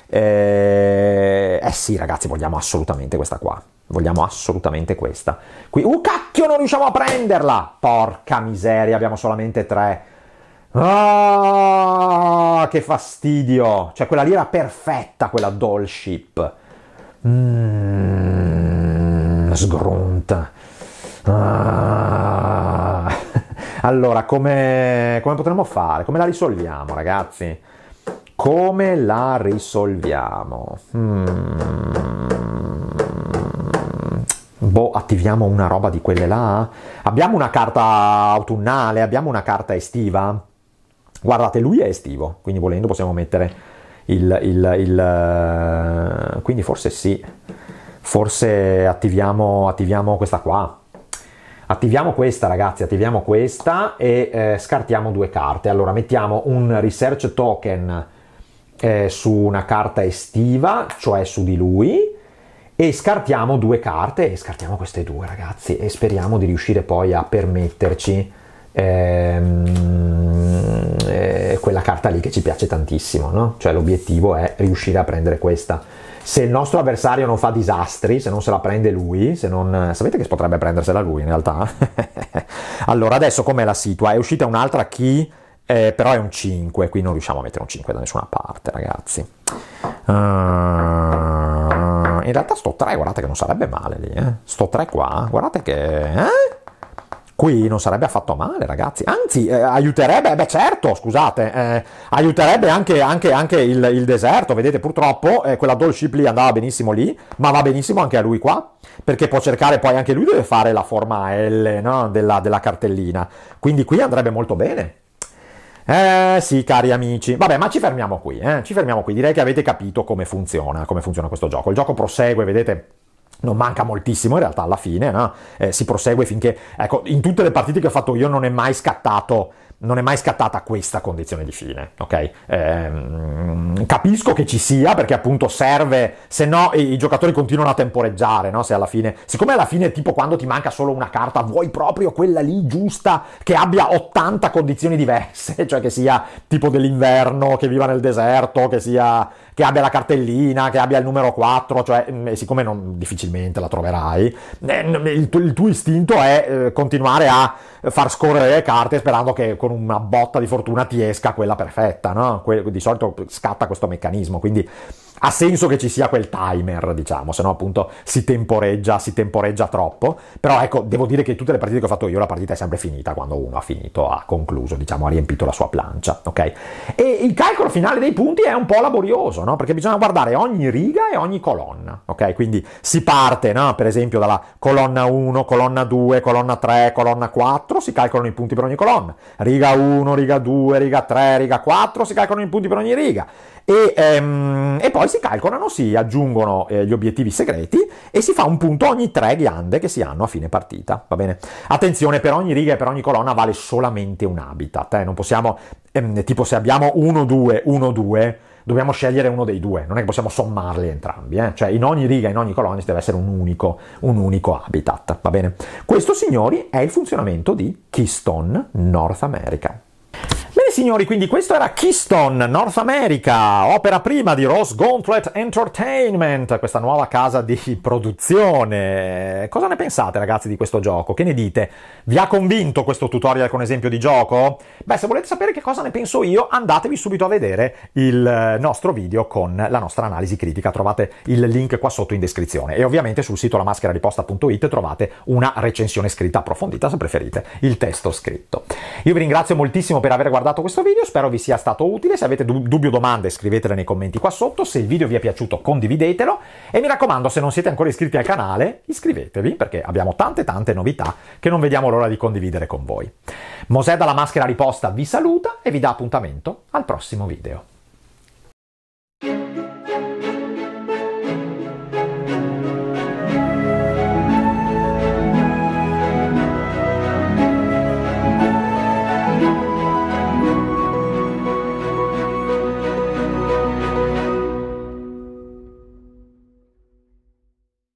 Ehm, eh sì ragazzi, vogliamo assolutamente questa qua. Vogliamo assolutamente questa. Qui, uh cacchio, non riusciamo a prenderla! Porca miseria, abbiamo solamente 3. Ah, che fastidio! Cioè, quella lì era perfetta, quella doll ship. Mmm sgronta. Ah. Allora, come, come potremmo fare? Come la risolviamo, ragazzi? Come la risolviamo? Mm. Boh, attiviamo una roba di quelle là? Abbiamo una carta autunnale? Abbiamo una carta estiva? Guardate, lui è estivo, quindi volendo possiamo mettere il, il, il... Eh, quindi forse sì forse attiviamo, attiviamo questa qua. Attiviamo questa ragazzi, attiviamo questa e eh, scartiamo due carte. Allora mettiamo un research token eh, su una carta estiva, cioè su di lui, e scartiamo due carte e scartiamo queste due ragazzi e speriamo di riuscire poi a permetterci ehm, eh, quella carta lì che ci piace tantissimo, no? Cioè l'obiettivo è riuscire a prendere questa se il nostro avversario non fa disastri, se non se la prende lui, se non... sapete che potrebbe prendersela lui in realtà? allora adesso com'è la situa? È uscita un'altra key, eh, però è un 5, qui non riusciamo a mettere un 5 da nessuna parte ragazzi. Uh, in realtà sto 3, guardate che non sarebbe male lì, eh? sto 3 qua, guardate che... Eh? qui non sarebbe affatto male, ragazzi. Anzi, eh, aiuterebbe, eh, beh certo, scusate, eh, aiuterebbe anche, anche, anche il, il, deserto. Vedete, purtroppo eh, quella Dole Shipley andava benissimo lì, ma va benissimo anche a lui qua, perché può cercare poi anche lui deve fare la forma L no? della, della cartellina. Quindi qui andrebbe molto bene. Eh sì, cari amici. Vabbè, ma ci fermiamo qui, eh? ci fermiamo qui. Direi che avete capito come funziona, come funziona questo gioco. Il gioco prosegue, vedete, non manca moltissimo in realtà alla fine, no? eh, si prosegue finché, ecco, in tutte le partite che ho fatto io non è mai scattato, non è mai scattata questa condizione di fine, ok? Eh, capisco che ci sia perché appunto serve, se no i, i giocatori continuano a temporeggiare, no? Se alla fine, siccome alla fine tipo quando ti manca solo una carta, vuoi proprio quella lì giusta che abbia 80 condizioni diverse, cioè che sia tipo dell'inverno, che viva nel deserto, che sia che abbia la cartellina, che abbia il numero 4, cioè mm, siccome non, difficilmente la troverai, eh, il, tuo, il tuo istinto è eh, continuare a far scorrere le carte sperando che con una botta di fortuna ti esca quella perfetta, no? Que- di solito scatta questo meccanismo, quindi ha senso che ci sia quel timer, diciamo, se no appunto si temporeggia, si temporeggia troppo, però ecco, devo dire che tutte le partite che ho fatto io, la partita è sempre finita quando uno ha finito, ha concluso, diciamo, ha riempito la sua plancia, ok? E il calcolo finale dei punti è un po' laborioso, no? Perché bisogna guardare ogni riga e ogni colonna, ok? Quindi si parte, no? Per esempio dalla colonna 1, colonna 2, colonna 3, colonna 4, si calcolano i punti per ogni colonna, riga 1, riga 2, riga 3, riga 4, si calcolano i punti per ogni riga e, ehm, e, poi si calcolano, si aggiungono eh, gli obiettivi segreti e si fa un punto ogni tre ghiande che si hanno a fine partita. Va bene? Attenzione, per ogni riga e per ogni colonna vale solamente un habitat. Eh? Non possiamo, ehm, tipo, se abbiamo 1-2, 1-2 dobbiamo scegliere uno dei due, non è che possiamo sommarli entrambi, eh? cioè in ogni riga, in ogni colonna ci deve essere un unico, un unico habitat, va bene? Questo, signori, è il funzionamento di Keystone North America signori, quindi questo era Keystone North America, opera prima di Rose Gauntlet Entertainment, questa nuova casa di produzione. Cosa ne pensate ragazzi di questo gioco? Che ne dite? Vi ha convinto questo tutorial con esempio di gioco? Beh, se volete sapere che cosa ne penso io, andatevi subito a vedere il eh, nostro video con la nostra analisi critica. Trovate il link qua sotto in descrizione e ovviamente sul sito lamascherariposta.it trovate una recensione scritta approfondita se preferite, il testo scritto. Io vi ringrazio moltissimo per aver guardato fatto questo video, spero vi sia stato utile, se avete dubbi o domande scrivetele nei commenti qua sotto, se il video vi è piaciuto condividetelo e mi raccomando se non siete ancora iscritti al canale iscrivetevi perché abbiamo tante tante novità che non vediamo l'ora di condividere con voi. Mosè dalla maschera riposta vi saluta e vi dà appuntamento al prossimo video.